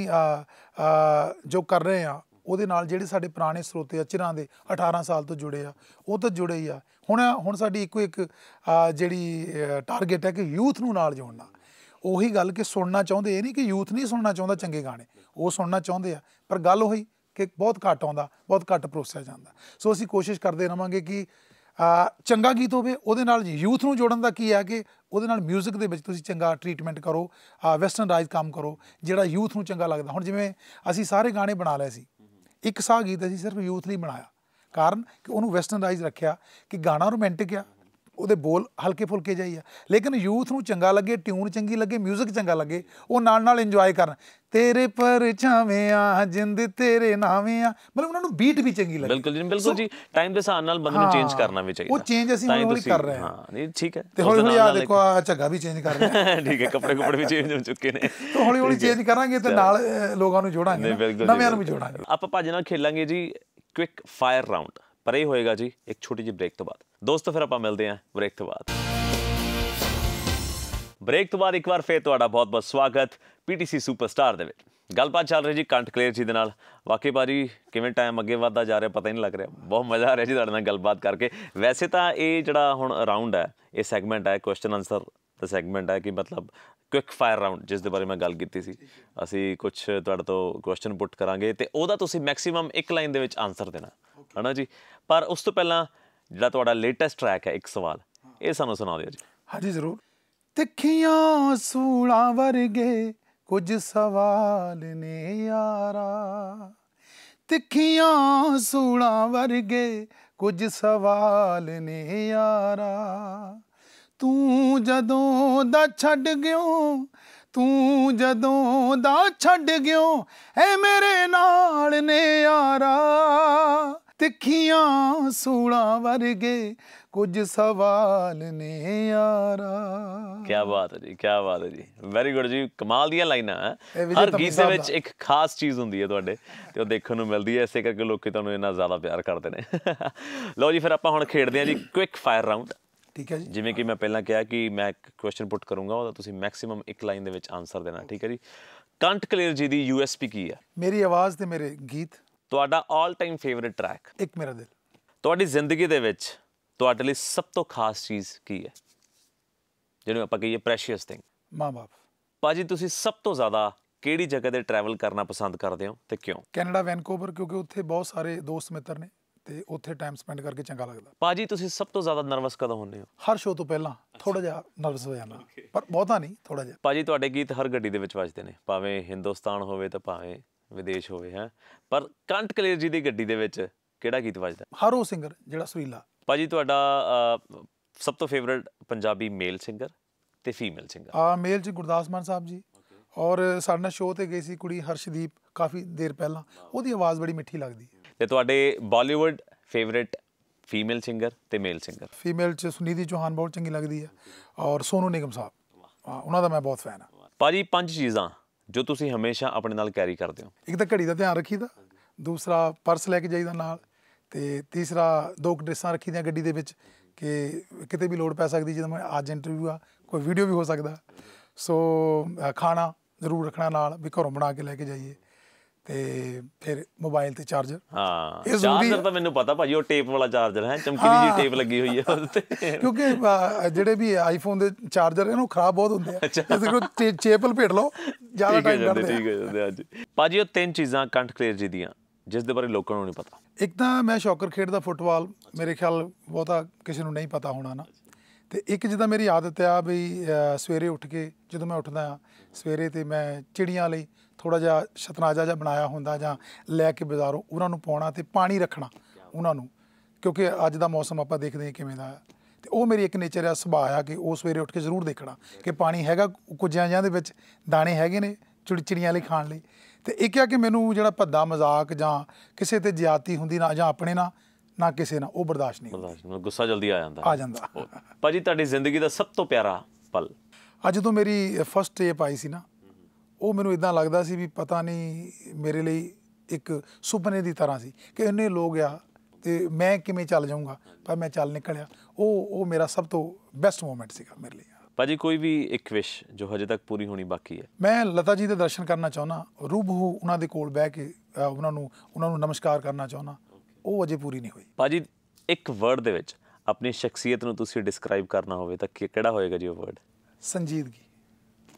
ਜੋ ਕਰ ਰਹੇ ਆ ਉਹਦੇ ਨਾਲ ਜਿਹੜੇ ਸਾਡੇ ਪੁਰਾਣੇ ਸਰੋਤੇ ਆ ਚਿਰਾਂ ਦੇ 18 ਸਾਲ ਤੋਂ ਜੁੜੇ ਆ ਉਹ ਤਾਂ ਜੁੜੇ ਹੀ ਆ ਹੁਣ ਹੁਣ ਸਾਡੀ ਇੱਕੋ ਇੱਕ ਜਿਹੜੀ ਟਾਰਗੇਟ ਹੈ ਕਿ ਯੂਥ ਨੂੰ ਨਾਲ ਜੋੜਨਾ ਉਹੀ ਗੱਲ ਕਿ ਸੁਣਨਾ ਚਾਹੁੰਦੇ ਇਹ ਨਹੀਂ ਕਿ ਯੂਥ ਨਹੀਂ ਸੁਣਨਾ ਚਾਹੁੰਦਾ ਚੰਗੇ ਗਾਣੇ ਉਹ ਸੁਣਨਾ ਚਾਹੁੰਦੇ ਆ ਪਰ ਗੱਲ ਉਹੀ ਕਿ ਬਹੁਤ ਘੱਟ ਆਉਂਦਾ ਬਹੁਤ ਘੱਟ ਪ੍ਰੋਸੈਸ ਜਾਂਦਾ ਸੋ ਅਸੀਂ ਕੋਸ਼ਿਸ਼ ਕਰਦੇ ਰਵਾਂਗੇ ਕਿ ਚੰਗਾ ਗੀਤ ਹੋਵੇ ਉਹਦੇ ਨਾਲ ਯੂਥ ਨੂੰ ਜੋੜਨ ਦਾ ਕੀ ਹੈ ਕਿ ਉਹਦੇ ਨਾਲ 뮤직 ਦੇ ਵਿੱਚ ਤੁਸੀਂ ਚੰਗਾ ਟ੍ਰੀਟਮੈਂਟ ਕਰੋ ਵੈਸਟਰਨ ਰਾਈਜ਼ ਕੰਮ ਕਰੋ ਜਿਹੜਾ ਯੂਥ ਨੂੰ ਚੰਗਾ ਲੱਗਦਾ ਹੁਣ ਜਿਵੇਂ ਅਸੀਂ ਸਾਰੇ ਗਾਣੇ ਬਣਾ ਲਏ ਸੀ ਇੱਕ ਸਾਹ ਗੀਤ ਅਸੀਂ ਸਿਰਫ ਯੂਥ ਲਈ ਬਣਾਇਆ ਕਾਰਨ ਕਿ ਉਹਨੂੰ ਵੈਸਟਰਨ ਰਾਈਜ਼ ਰੱਖਿਆ ਕਿ ਗਾਣਾ ਰੋਮਾਂਟਿਕ ਆ ਉਹਦੇ ਬੋਲ ਹਲਕੇ ਫੁਲਕੇ ਜਾਈ ਆ ਲੇਕਿਨ ਯੂਥ ਨੂੰ ਚੰਗਾ ਲੱਗੇ ਟਿਊਨ ਚੰਗੀ ਲੱਗੇ 뮤직 ਚੰਗਾ ਲੱਗੇ ਉਹ ਨਾਲ ਨਾਲ ਇੰਜੋਏ ਕਰਨ ਤੇਰੇ ਪਰਛਾਵੇਂ ਆ ਜਿੰਦ ਤੇਰੇ ਨਾਵੇਂ ਆ ਮਤਲਬ ਉਹਨਾਂ ਨੂੰ ਬੀਟ ਵੀ ਚੰਗੀ ਲੱਗੇ ਬਿਲਕੁਲ ਜੀ ਬਿਲਕੁਲ ਜੀ ਟਾਈਮ ਦੇ ਹਿਸਾਬ ਨਾਲ ਬੰਦੇ ਨੂੰ ਚੇਂਜ ਕਰਨਾ ਵੀ ਚਾਹੀਦਾ ਉਹ ਚੇਂਜ ਅਸੀਂ ਹੌਲੀ ਕਰ ਰਹੇ ਹਾਂ ਹਾਂ ਨਹੀਂ ਠੀਕ ਹੈ ਤੇ ਹੌਲੀ ਹੌਲੀ ਆ ਦੇਖੋ ਆ ਝੱਗਾ ਵੀ ਚੇਂਜ ਕਰ ਹਾਂ ਠੀਕ ਹੈ ਕੱਪੜੇ ਕੱਪੜੇ ਵੀ ਚੇਂਜ ਹੋ ਚੁੱਕੇ ਨੇ ਤੇ ਹੌਲੀ ਹੌਲੀ ਚੇਂਜ ਕਰਾਂਗੇ ਤੇ ਨਾਲ ਲੋਕਾਂ ਨੂੰ ਜੋੜਾਂਗੇ ਨਵਿਆਂ ਨੂੰ ਵੀ ਜੋੜਾਂਗੇ ਆਪਾਂ ਭੱਜ ਨਾਲ ਖੇਲਾਂਗੇ ਜੀ ਕੁਇਕ ਫਾਇਰ ਰਾਉਂਡ ਪਰ ਇਹ ਹੋਏਗਾ ਜੀ ਇੱਕ ਛੋਟੀ ਜਿਹੀ ਬ੍ਰੇਕ ਤੋਂ ਬਾਅਦ ਦੋਸਤੋ ਫਿਰ ਆਪਾਂ ਮਿਲਦੇ ਆਂ ਬ੍ਰੇਕ ਤੋਂ ਬਾਅਦ ਬ੍ਰੇਕ ਤੋਂ ਬਾਅਦ ਇੱਕ ਵਾਰ ਫੇਰ ਤੁਹਾਡਾ ਬਹੁਤ-ਬਹੁਤ ਸਵਾਗਤ ਪੀਟੀਸੀ ਸੁਪਰਸਟਾਰ ਦੇ ਵਿੱਚ ਗੱਲਬਾਤ ਚੱਲ ਰਹੀ ਜੀ ਕੰਟ ਕਲੀਅਰ ਜੀ ਦੇ ਨਾਲ ਵਾਕਈ ਬਾਰੀ ਕਿਵੇਂ ਟਾਈਮ ਅੱਗੇ ਵਧਦਾ ਜਾ ਰਿਹਾ ਪਤਾ ਹੀ ਨਹੀਂ ਲੱਗ ਰਿਹਾ ਬਹੁਤ ਮਜ਼ਾ ਆ ਰਿਹਾ ਜੀ ਤੁਹਾਡੇ ਨਾਲ ਗੱਲਬਾਤ ਕਰਕੇ ਵੈਸੇ ਤਾਂ ਇਹ ਜਿਹੜਾ ਹੁਣ ਰਾਉਂਡ ਹੈ ਇਹ ਸੈਗਮੈਂਟ ਹੈ ਕੁਐਸਚਨ ਆਨਸਰ ਦਾ ਸੈਗਮੈਂਟ ਹੈ ਕਿ ਮਤਲਬ ਕੁਇਕ ਫਾਇਰ ਰਾਉਂਡ ਜਿਸ ਦੇ ਬਾਰੇ ਮੈਂ ਗੱਲ ਕੀਤੀ ਸੀ ਅਸੀਂ ਕੁਝ ਤੁਹਾਡੇ ਤੋਂ ਕੁਐਸਚਨ ਪੁੱਟ ਕਰਾਂਗੇ ਤੇ ਉਹਦਾ ਤੁਸੀਂ ਮੈਕਸਿਮਮ ਇੱਕ ਲਾਈਨ ਦੇ ਵਿੱਚ ਆਨਸਰ ਦੇਣਾ ਹਨਾ ਜੀ ਪਰ ਉਸ ਤੋਂ ਪਹਿਲਾਂ ਜਿਹੜਾ ਤੁਹਾਡਾ ਲੇਟੈਸਟ ਟਰੈਕ ਹੈ ਇੱਕ ਸਵਾਲ ਇਹ ਸਾਨੂੰ ਸੁਣਾ ਦਿਓ ਜੀ ਹਾਂਜੀ ਜ਼ਰੂਰ ਤਿੱਖੀਆਂ ਸੂਲਾਂ ਵਰਗੇ ਕੁਝ ਸਵਾਲ ਨੇ ਯਾਰਾ ਤਿੱਖੀਆਂ ਸੂਲਾਂ ਵਰਗੇ ਕੁਝ ਸਵਾਲ ਨੇ ਯਾਰਾ ਤੂੰ ਜਦੋਂ ਦਾ ਛੱਡ ਗਿਓ ਤੂੰ ਜਦੋਂ ਦਾ ਛੱਡ ਗਿਓ ਐ ਮੇਰੇ ਨਾਲ ਨੇ ਯਾਰਾ ਤਿੱਖੀਆਂ ਸੂਲਾਂ ਵਰਗੇ ਕੁਝ ਸਵਾਲ ਨੇ ਯਾਰਾ ਕੀ ਬਾਤ ਹੈ ਜੀ ਕੀ ਬਾਤ ਹੈ ਜੀ ਵੈਰੀ ਗੁੱਡ ਜੀ ਕਮਾਲ ਦੀਆਂ ਲਾਈਨਾਂ ਹਰ ਗੀਤ ਦੇ ਵਿੱਚ ਇੱਕ ਖਾਸ ਚੀਜ਼ ਹੁੰਦੀ ਹੈ ਤੁਹਾਡੇ ਤੇ ਉਹ ਦੇਖਣ ਨੂੰ ਮਿਲਦੀ ਹੈ ਇਸੇ ਕਰਕੇ ਲੋਕੀ ਤੁਹਾਨੂੰ ਇੰਨਾ ਜ਼ਿਆਦਾ ਪਿਆਰ ਕਰਦੇ ਨੇ ਲਓ ਜੀ ਫਿਰ ਆਪਾਂ ਹੁਣ ਖੇਡਦੇ ਹਾਂ ਜੀ ਕੁਇਕ ਫਾਇਰ ਰਾਉਂਡ ਠੀਕ ਹੈ ਜੀ ਜਿਵੇਂ ਕਿ ਮੈਂ ਪਹਿਲਾਂ ਕਿਹਾ ਕਿ ਮੈਂ ਇੱਕ ਕੁਐਸਚਨ ਪੁੱਟ ਕਰੂੰਗਾ ਉਹਦਾ ਤੁਸੀਂ ਮੈਕਸਿਮਮ ਇੱਕ ਲਾਈਨ ਦੇ ਵਿੱਚ ਆਨਸਰ ਦੇਣਾ ਠੀਕ ਹੈ ਜੀ ਕੰਟ ਕਲੀਅਰ ਜੀ ਦੀ ਯੂਐਸਪੀ ਕੀ ਹੈ ਮੇਰੀ ਆਵਾਜ਼ ਤੇ ਮੇਰੇ ਗੀਤ ਤੁਹਾਡਾ 올 ਟਾਈਮ ਫੇਵਰਿਟ ਟਰੈਕ ਇੱਕ ਮੇਰਾ ਦਿਲ ਤੁਹਾਡੀ ਜ਼ਿੰਦਗੀ ਦੇ ਵਿੱਚ ਤੁਹਾਡੇ ਲਈ ਸਭ ਤੋਂ ਖਾਸ ਚੀਜ਼ ਕੀ ਹੈ ਜਿਹਨੂੰ ਆਪਾਂ ਕਹੀਏ ਪ੍ਰੈਸ਼ੀਅਸ ਥਿੰਗ ਮਾਂ-ਬਾਪ ਪਾਜੀ ਤੁਸੀਂ ਸਭ ਤੋਂ ਜ਼ਿਆਦਾ ਕਿਹੜੀ ਜਗ੍ਹਾ ਤੇ ਟਰੈਵਲ ਕਰਨਾ ਪਸੰਦ ਕਰਦੇ ਹੋ ਤੇ ਕਿਉਂ ਕੈਨੇਡਾ ਵੈਨਕੂਵਰ ਕਿਉਂਕਿ ਉੱਥੇ ਬਹੁਤ ਸਾਰੇ ਦੋਸਤ ਮਿੱਤਰ ਨੇ ਤੇ ਉੱਥੇ ਟਾਈਮ ਸਪੈਂਡ ਕਰਕੇ ਚੰਗਾ ਲੱਗਦਾ ਪਾਜੀ ਤੁਸੀਂ ਸਭ ਤੋਂ ਜ਼ਿਆਦਾ ਨਰਵਸ ਕਦੋਂ ਹੁੰਦੇ ਹੋ ਹਰ ਸ਼ੋਅ ਤੋਂ ਪਹਿਲਾਂ ਥੋੜਾ ਜਿਹਾ ਨਰਵਸ ਹੋ ਜਾਂਦਾ ਪਰ ਬਹੁਤਾ ਨਹੀਂ ਥੋੜਾ ਜਿਹਾ ਪਾਜੀ ਤੁਹਾਡੇ ਗੀਤ ਹਰ ਗੱਡੀ ਦੇ ਵਿੱਚ ਵੱਜਦੇ ਨੇ ਭਾਵੇਂ ਹਿੰਦੁਸਤਾਨ ਹੋਵੇ ਤਾਂ ਭਾਵੇਂ ਵਿਦੇਸ਼ ਹੋਵੇ ਹੈ ਪਰ ਕੰਟ ਕਲੇਰ ਜੀ ਦੀ ਗੱਡੀ ਦੇ ਵਿੱਚ ਕਿਹੜਾ ਗੀਤ ਵੱਜਦਾ ਹਰ ਉਹ ਸਿੰਗਰ ਜਿਹੜਾ ਸੁਰੀਲਾ ਭਾਜੀ ਤੁਹਾਡਾ ਸਭ ਤੋਂ ਫੇਵਰਿਟ ਪੰਜਾਬੀ ਮੇਲ ਸਿੰਗਰ ਤੇ ਫੀਮੇਲ ਸਿੰਗਰ ਆ ਮੇਲ ਚ ਗੁਰਦਾਸ ਮਾਨ ਸਾਹਿਬ ਜੀ ਔਰ ਸਾਡੇ ਨਾਲ ਸ਼ੋਅ ਤੇ ਗਈ ਸੀ ਕੁੜੀ ਹਰਸ਼ਦੀਪ ਕਾਫੀ ਦੇਰ ਪਹਿਲਾਂ ਉਹਦੀ ਆਵਾਜ਼ ਬੜੀ ਮਿੱਠੀ ਲੱਗਦੀ ਹੈ ਤੇ ਤੁਹਾਡੇ ਬਾਲੀਵੁੱਡ ਫੇਵਰਿਟ ਫੀਮੇਲ ਸਿੰਗਰ ਤੇ ਮੇਲ ਸਿੰਗਰ ਫੀਮੇਲ ਚ ਸੁਨੀਦੀ ਚੋਹਾਨ ਬਹੁਤ ਚੰਗੀ ਲੱਗਦੀ ਹੈ ਔਰ ਸੋਨੂ ਨਿਗਮ ਸਾਹਿਬ ਉਹਨਾਂ ਦਾ ਮੈਂ ਬਹੁਤ ਫੈਨ ਹਾਂ ਭਾਜੀ ਪੰਜ ਚੀਜ਼ਾਂ ਜੋ ਤੁਸੀਂ ਹਮੇਸ਼ਾ ਆਪਣੇ ਨਾਲ ਕੈਰੀ ਕਰਦੇ ਹੋ ਇੱਕ ਤਾਂ ਘੜੀ ਦਾ ਧਿਆਨ ਰੱਖੀਦਾ ਦੂਸਰਾ ਪਰਸ ਲੈ ਕੇ ਜਾਈਦਾ ਨਾਲ ਤੇ ਤੀਸਰਾ ਦੋ ਡਰੈਸਾਂ ਰੱਖੀਦੀਆਂ ਗੱਡੀ ਦੇ ਵਿੱਚ ਕਿ ਕਿਤੇ ਵੀ ਲੋੜ ਪੈ ਸਕਦੀ ਜਦੋਂ ਮੈਂ ਅੱਜ ਇੰਟਰਵਿਊ ਆ ਕੋਈ ਵੀਡੀਓ ਵੀ ਹੋ ਸਕਦਾ ਸੋ ਖਾਣਾ ਜ਼ਰੂਰ ਰੱਖਣਾ ਨਾਲ ਵੀ ਘਰੋਂ ਬਣਾ ਕੇ ਲੈ ਕੇ ਜਾਈਏ ਤੇ ਫਿਰ ਮੋਬਾਈਲ ਤੇ ਚਾਰਜਰ ਹਾਂ ਇਹ ਜ਼ਰੂਰੀ ਚਾਰਜਰ ਤਾਂ ਮੈਨੂੰ ਪਤਾ ਭਾਜੀ ਉਹ ਟੇਪ ਵਾਲਾ ਚਾਰਜਰ ਹੈ ਚਮਕੀਲੀ ਜੀ ਟੇਪ ਲੱਗੀ ਹੋਈ ਹੈ ਉਸ ਤੇ ਕਿਉਂਕਿ ਜਿਹੜੇ ਵੀ ਆਈਫੋਨ ਦੇ ਚਾਰਜਰ ਇਹਨੂੰ ਖਰਾਬ ਬਹੁਤ ਹੁੰਦੇ ਆ ਜੇ ਕੋਲ ਚੇਪਲ ਭੇਟ ਲਓ ਜ਼ਿਆਦਾ ਟਾਈਮ ਕਰਦੇ ਠੀਕ ਹੋ ਜਾਂਦੇ ਅੱਜ ਭਾਜੀ ਉਹ ਤਿੰਨ ਚੀਜ਼ਾਂ ਕੰਠ ਕਲੇਰ ਜੀ ਦੀਆਂ ਜਿਸ ਦੇ ਬਾਰੇ ਲੋਕਾਂ ਨੂੰ ਨਹੀਂ ਪਤਾ ਇੱਕ ਤਾਂ ਮੈਂ ਸ਼ੌਕਰ ਖੇਡਦਾ ਫੁੱਟਬਾਲ ਮੇਰੇ ਖਿਆਲ ਬਹੁਤਾ ਕਿਸੇ ਨੂੰ ਨਹੀਂ ਪਤਾ ਹੋਣਾ ਨਾ ਤੇ ਇੱਕ ਜਿੱਦਾਂ ਮੇਰੀ ਆਦਤ ਆ ਬਈ ਸਵੇਰੇ ਉੱਠ ਕੇ ਜਦੋਂ ਮੈਂ ਉੱਠਦਾ ਆ ਸਵੇਰੇ ਤੇ ਮੈਂ ਚਿੜੀਆਂ ਲਈ ਥੋੜਾ ਜਿਹਾ ਸ਼ਤਨਾਜਾ ਜਿਹਾ ਬਣਾਇਆ ਹੁੰਦਾ ਜਾਂ ਲੈ ਕੇ ਬਾਜ਼ਾਰੋਂ ਉਹਨਾਂ ਨੂੰ ਪਾਉਣਾ ਤੇ ਪਾਣੀ ਰੱਖਣਾ ਉਹਨਾਂ ਨੂੰ ਕਿਉਂਕਿ ਅੱਜ ਦਾ ਮੌਸਮ ਆਪਾਂ ਦੇਖਦੇ ਹਾਂ ਕਿਵੇਂ ਦਾ ਤੇ ਉਹ ਮੇਰੀ ਇੱਕ ਨੇਚਰ ਆ ਸੁਭਾਅ ਆ ਕਿ ਉਹ ਸਵੇਰੇ ਉੱਠ ਕੇ ਜ਼ਰੂਰ ਦੇਖਣਾ ਕਿ ਪਾਣੀ ਹੈਗਾ ਕੁਝਾਂ ਜਾਂ ਦੇ ਵਿੱਚ ਦਾਣੇ ਹੈਗੇ ਨੇ ਚੁੜਚੜੀਆਂ ਲਈ ਖਾਣ ਲਈ ਤੇ ਇੱਕ ਕਿਹਾ ਕਿ ਮੈਨੂੰ ਜਿਹੜਾ ਭੱਦਾ ਮਜ਼ਾਕ ਜਾਂ ਕਿਸੇ ਤੇ ਜ਼ਿਆਤੀ ਹੁੰਦੀ ਨਾ ਜਾਂ ਆਪਣੇ ਨਾਲ ਨਾ ਕਿਸੇ ਨਾਲ ਉਹ ਬਰਦਾਸ਼ਤ ਨਹੀਂ ਬਰਦਾਸ਼ਤ ਨਹੀਂ ਗੁੱਸਾ ਜਲਦੀ ਆ ਜਾਂਦਾ ਆ ਜਾਂਦਾ ਭਾਜੀ ਤੁਹਾਡੀ ਜ਼ਿੰਦਗੀ ਦਾ ਸਭ ਤੋਂ ਪਿਆਰਾ ਪਲ ਅੱਜ ਤੋਂ ਮੇਰੀ ਫਸਟ ਟੇਪ ਆਈ ਸੀ ਨਾ ਉਹ ਮੈਨੂੰ ਇਦਾਂ ਲੱਗਦਾ ਸੀ ਵੀ ਪਤਾ ਨਹੀਂ ਮੇਰੇ ਲਈ ਇੱਕ ਸੁਪਨੇ ਦੀ ਤਰ੍ਹਾਂ ਸੀ ਕਿ ਇੰਨੇ ਲੋਕ ਆ ਤੇ ਮੈਂ ਕਿਵੇਂ ਚੱਲ ਜਾਊਂਗਾ ਪਰ ਮੈਂ ਚੱਲ ਨਿਕਲਿਆ ਉਹ ਉਹ ਮੇਰਾ ਸਭ ਤੋਂ ਬੈਸਟ ਮੂਮੈਂਟ ਸੀਗਾ ਮੇਰੇ ਲਈ ਭਾਜੀ ਕੋਈ ਵੀ ਇੱਕ ਵਿਸ਼ ਜੋ ਹਜੇ ਤੱਕ ਪੂਰੀ ਹੋਣੀ ਬਾਕੀ ਹੈ ਮੈਂ ਲਤਾ ਜੀ ਦੇ ਦਰਸ਼ਨ ਕਰਨਾ ਚਾਹੁੰਦਾ ਰੂਬਹੂ ਉਹਨਾਂ ਦੇ ਕੋਲ ਬਹਿ ਕੇ ਉਹਨਾਂ ਨੂੰ ਉਹਨਾਂ ਨੂੰ ਨਮਸਕਾਰ ਕਰਨਾ ਚਾਹੁੰਦਾ ਉਹ ਅਜੇ ਪੂਰੀ ਨਹੀਂ ਹੋਈ ਭਾਜੀ ਇੱਕ ਵਰਡ ਦੇ ਵਿੱਚ ਆਪਣੀ ਸ਼ਖਸੀਅਤ ਨੂੰ ਤੁਸੀਂ ਡਿਸਕ੍ਰਾਈਬ ਕਰਨਾ ਹੋਵੇ ਤਾਂ ਕਿਹੜਾ ਹੋਏਗਾ ਜੀ ਉਹ ਵਰਡ ਸੰਜੀਦਗੀ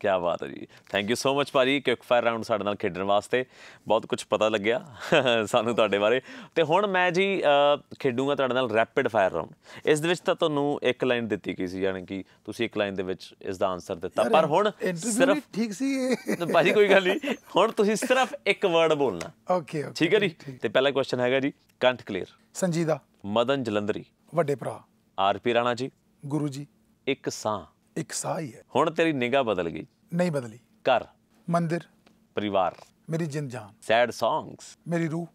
ਕੀ ਬਾਤ ਹੈ ਜੀ ਥੈਂਕ ਯੂ ਸੋ ਮਚ ਭਾਰੀ ਕਿਕ ਫਾਇਰ ਰਾਉਂਡ ਸਾਡੇ ਨਾਲ ਖੇਡਣ ਵਾਸਤੇ ਬਹੁਤ ਕੁਝ ਪਤਾ ਲੱਗਿਆ ਸਾਨੂੰ ਤੁਹਾਡੇ ਬਾਰੇ ਤੇ ਹੁਣ ਮੈਂ ਜੀ ਖੇਡੂਗਾ ਤੁਹਾਡੇ ਨਾਲ ਰੈਪਿਡ ਫਾਇਰ ਰਾਉਂਡ ਇਸ ਦੇ ਵਿੱਚ ਤਾਂ ਤੁਹਾਨੂੰ ਇੱਕ ਲਾਈਨ ਦਿੱਤੀ ਗਈ ਸੀ ਯਾਨੀ ਕਿ ਤੁਸੀਂ ਇੱਕ ਲਾਈਨ ਦੇ ਵਿੱਚ ਇਸ ਦਾ ਆਨਸਰ ਦਿੱਤਾ ਪਰ ਹੁਣ ਸਿਰਫ ਠੀਕ ਸੀ ਭਾਜੀ ਕੋਈ ਗੱਲ ਨਹੀਂ ਹੁਣ ਤੁਸੀਂ ਸਿਰਫ ਇੱਕ ਵਰਡ ਬੋਲਣਾ ਓਕੇ ਓਕੇ ਠੀਕ ਹੈ ਜੀ ਤੇ ਪਹਿਲਾ ਕੁਐਸਚਨ ਹੈਗਾ ਜੀ ਕੰਠ ਕਲੀਅਰ ਸੰਜੀਦਾ ਮਦਨ ਜਲੰਧਰੀ ਵੱਡੇ ਭਰਾ ਆਰਪੀ ਰਾਣਾ ਜੀ ਗੁਰੂ ਜੀ ਇੱਕ ਸਾਹ ਇੱਕ ਸਾਹ ਹੀ ਹੈ ਹੁਣ ਤੇਰੀ ਨਿਗਾਹ ਬਦਲ ਗਈ ਨਹੀਂ ਬਦਲੀ ਘਰ ਮੰਦਿਰ ਪਰਿਵਾਰ ਮੇਰੀ ਜਿੰਦ ਜਾਨ ਸੈਡ ਸੌਂਗਸ ਮੇਰੀ ਰੂਹ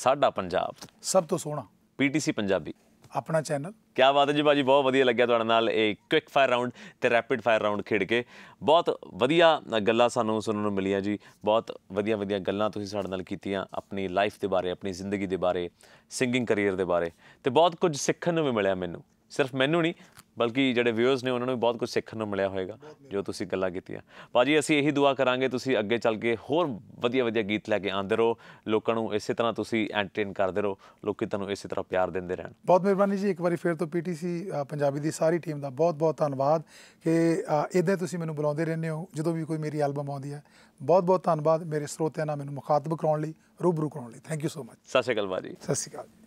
ਸਾਡਾ ਪੰਜਾਬ ਸਭ ਤੋਂ ਸੋਹਣਾ ਪੀਟੀਸੀ ਪੰਜਾਬੀ ਆਪਣਾ ਚੈਨਲ ਕੀ ਬਾਤ ਹੈ ਜੀ ਬਾਜੀ ਬਹੁਤ ਵਧੀਆ ਲੱਗਿਆ ਤੁਹਾਡੇ ਨਾਲ ਇਹ ਕੁਇਕ ਫਾਇਰ ਰਾਉਂਡ ਤੇ ਰੈਪਿਡ ਫਾਇਰ ਰਾਉਂਡ ਖੇਡ ਕੇ ਬਹੁਤ ਵਧੀਆ ਗੱਲਾਂ ਸਾਨੂੰ ਸੁਣਨ ਨੂੰ ਮਿਲੀਆਂ ਜੀ ਬਹੁਤ ਵਧੀਆ ਵਧੀਆ ਗੱਲਾਂ ਤੁਸੀਂ ਸਾਡੇ ਨਾਲ ਕੀਤੀਆਂ ਆਪਣੀ ਲਾਈਫ ਦੇ ਬਾਰੇ ਆਪਣੀ ਜ਼ਿੰਦਗੀ ਦੇ ਬਾਰੇ ਸਿੰਗਿੰਗ ਕੈਰੀਅਰ ਦੇ ਬਾਰੇ ਤੇ ਬਹੁਤ ਕੁਝ ਸਿੱਖਣ ਨੂੰ ਵੀ ਮਿਲਿਆ ਮੈਨੂੰ ਸਿਰਫ ਮੈਨੂੰ ਨਹੀਂ ਬਲਕਿ ਜਿਹੜੇ ਵਿਊਅਰਸ ਨੇ ਉਹਨਾਂ ਨੂੰ ਵੀ ਬਹੁਤ ਕੁਝ ਸਿੱਖਣ ਨੂੰ ਮਿਲਿਆ ਹੋਵੇਗਾ ਜੋ ਤੁਸੀਂ ਗੱਲਾਂ ਕੀਤੀਆਂ ਬਾਜੀ ਅਸੀਂ ਇਹੀ ਦੁਆ ਕਰਾਂਗੇ ਤੁਸੀਂ ਅੱਗੇ ਚੱਲ ਕੇ ਹੋਰ ਵਧੀਆ ਵਧੀਆ ਗੀਤ ਲੈ ਕੇ ਆਂਦੇ ਰਹੋ ਲੋਕਾਂ ਨੂੰ ਇਸੇ ਤਰ੍ਹਾਂ ਤੁਸੀਂ ਐਂਟਰਟੇਨ ਕਰਦੇ ਰਹੋ ਲੋਕੀ ਤੁਹਾਨੂੰ ਇਸੇ ਤਰ੍ਹਾਂ ਪਿਆਰ ਦਿੰਦੇ ਰਹਿਣ ਬਹੁਤ ਮਿਹਰਬਾਨੀ ਜੀ ਇੱਕ ਵਾਰੀ ਫੇਰ ਤੋਂ ਪੀਟੀਸੀ ਪੰਜਾਬੀ ਦੀ ਸਾਰੀ ਟੀਮ ਦਾ ਬਹੁਤ ਬਹੁਤ ਧੰਨਵਾਦ ਕਿ ਇਦਾਂ ਤੁਸੀਂ ਮੈਨੂੰ ਬੁਲਾਉਂਦੇ ਰਹਿੰਦੇ ਹੋ ਜਦੋਂ ਵੀ ਕੋਈ ਮੇਰੀ ਐਲਬਮ ਆਉਂਦੀ ਹੈ ਬਹੁਤ ਬਹੁਤ ਧੰਨਵਾਦ ਮੇਰੇ ਸਰੋਤਿਆਂ ਨਾਲ ਮੈਨੂੰ ਮੁਖਾਤਬ ਕਰਾਉਣ ਲਈ ਰੂਬਰੂ ਕਰਾਉਣ ਲਈ ਥੈਂਕ ਯੂ ਸੋ ਮਚ ਸਤਿ ਬਾਜੀ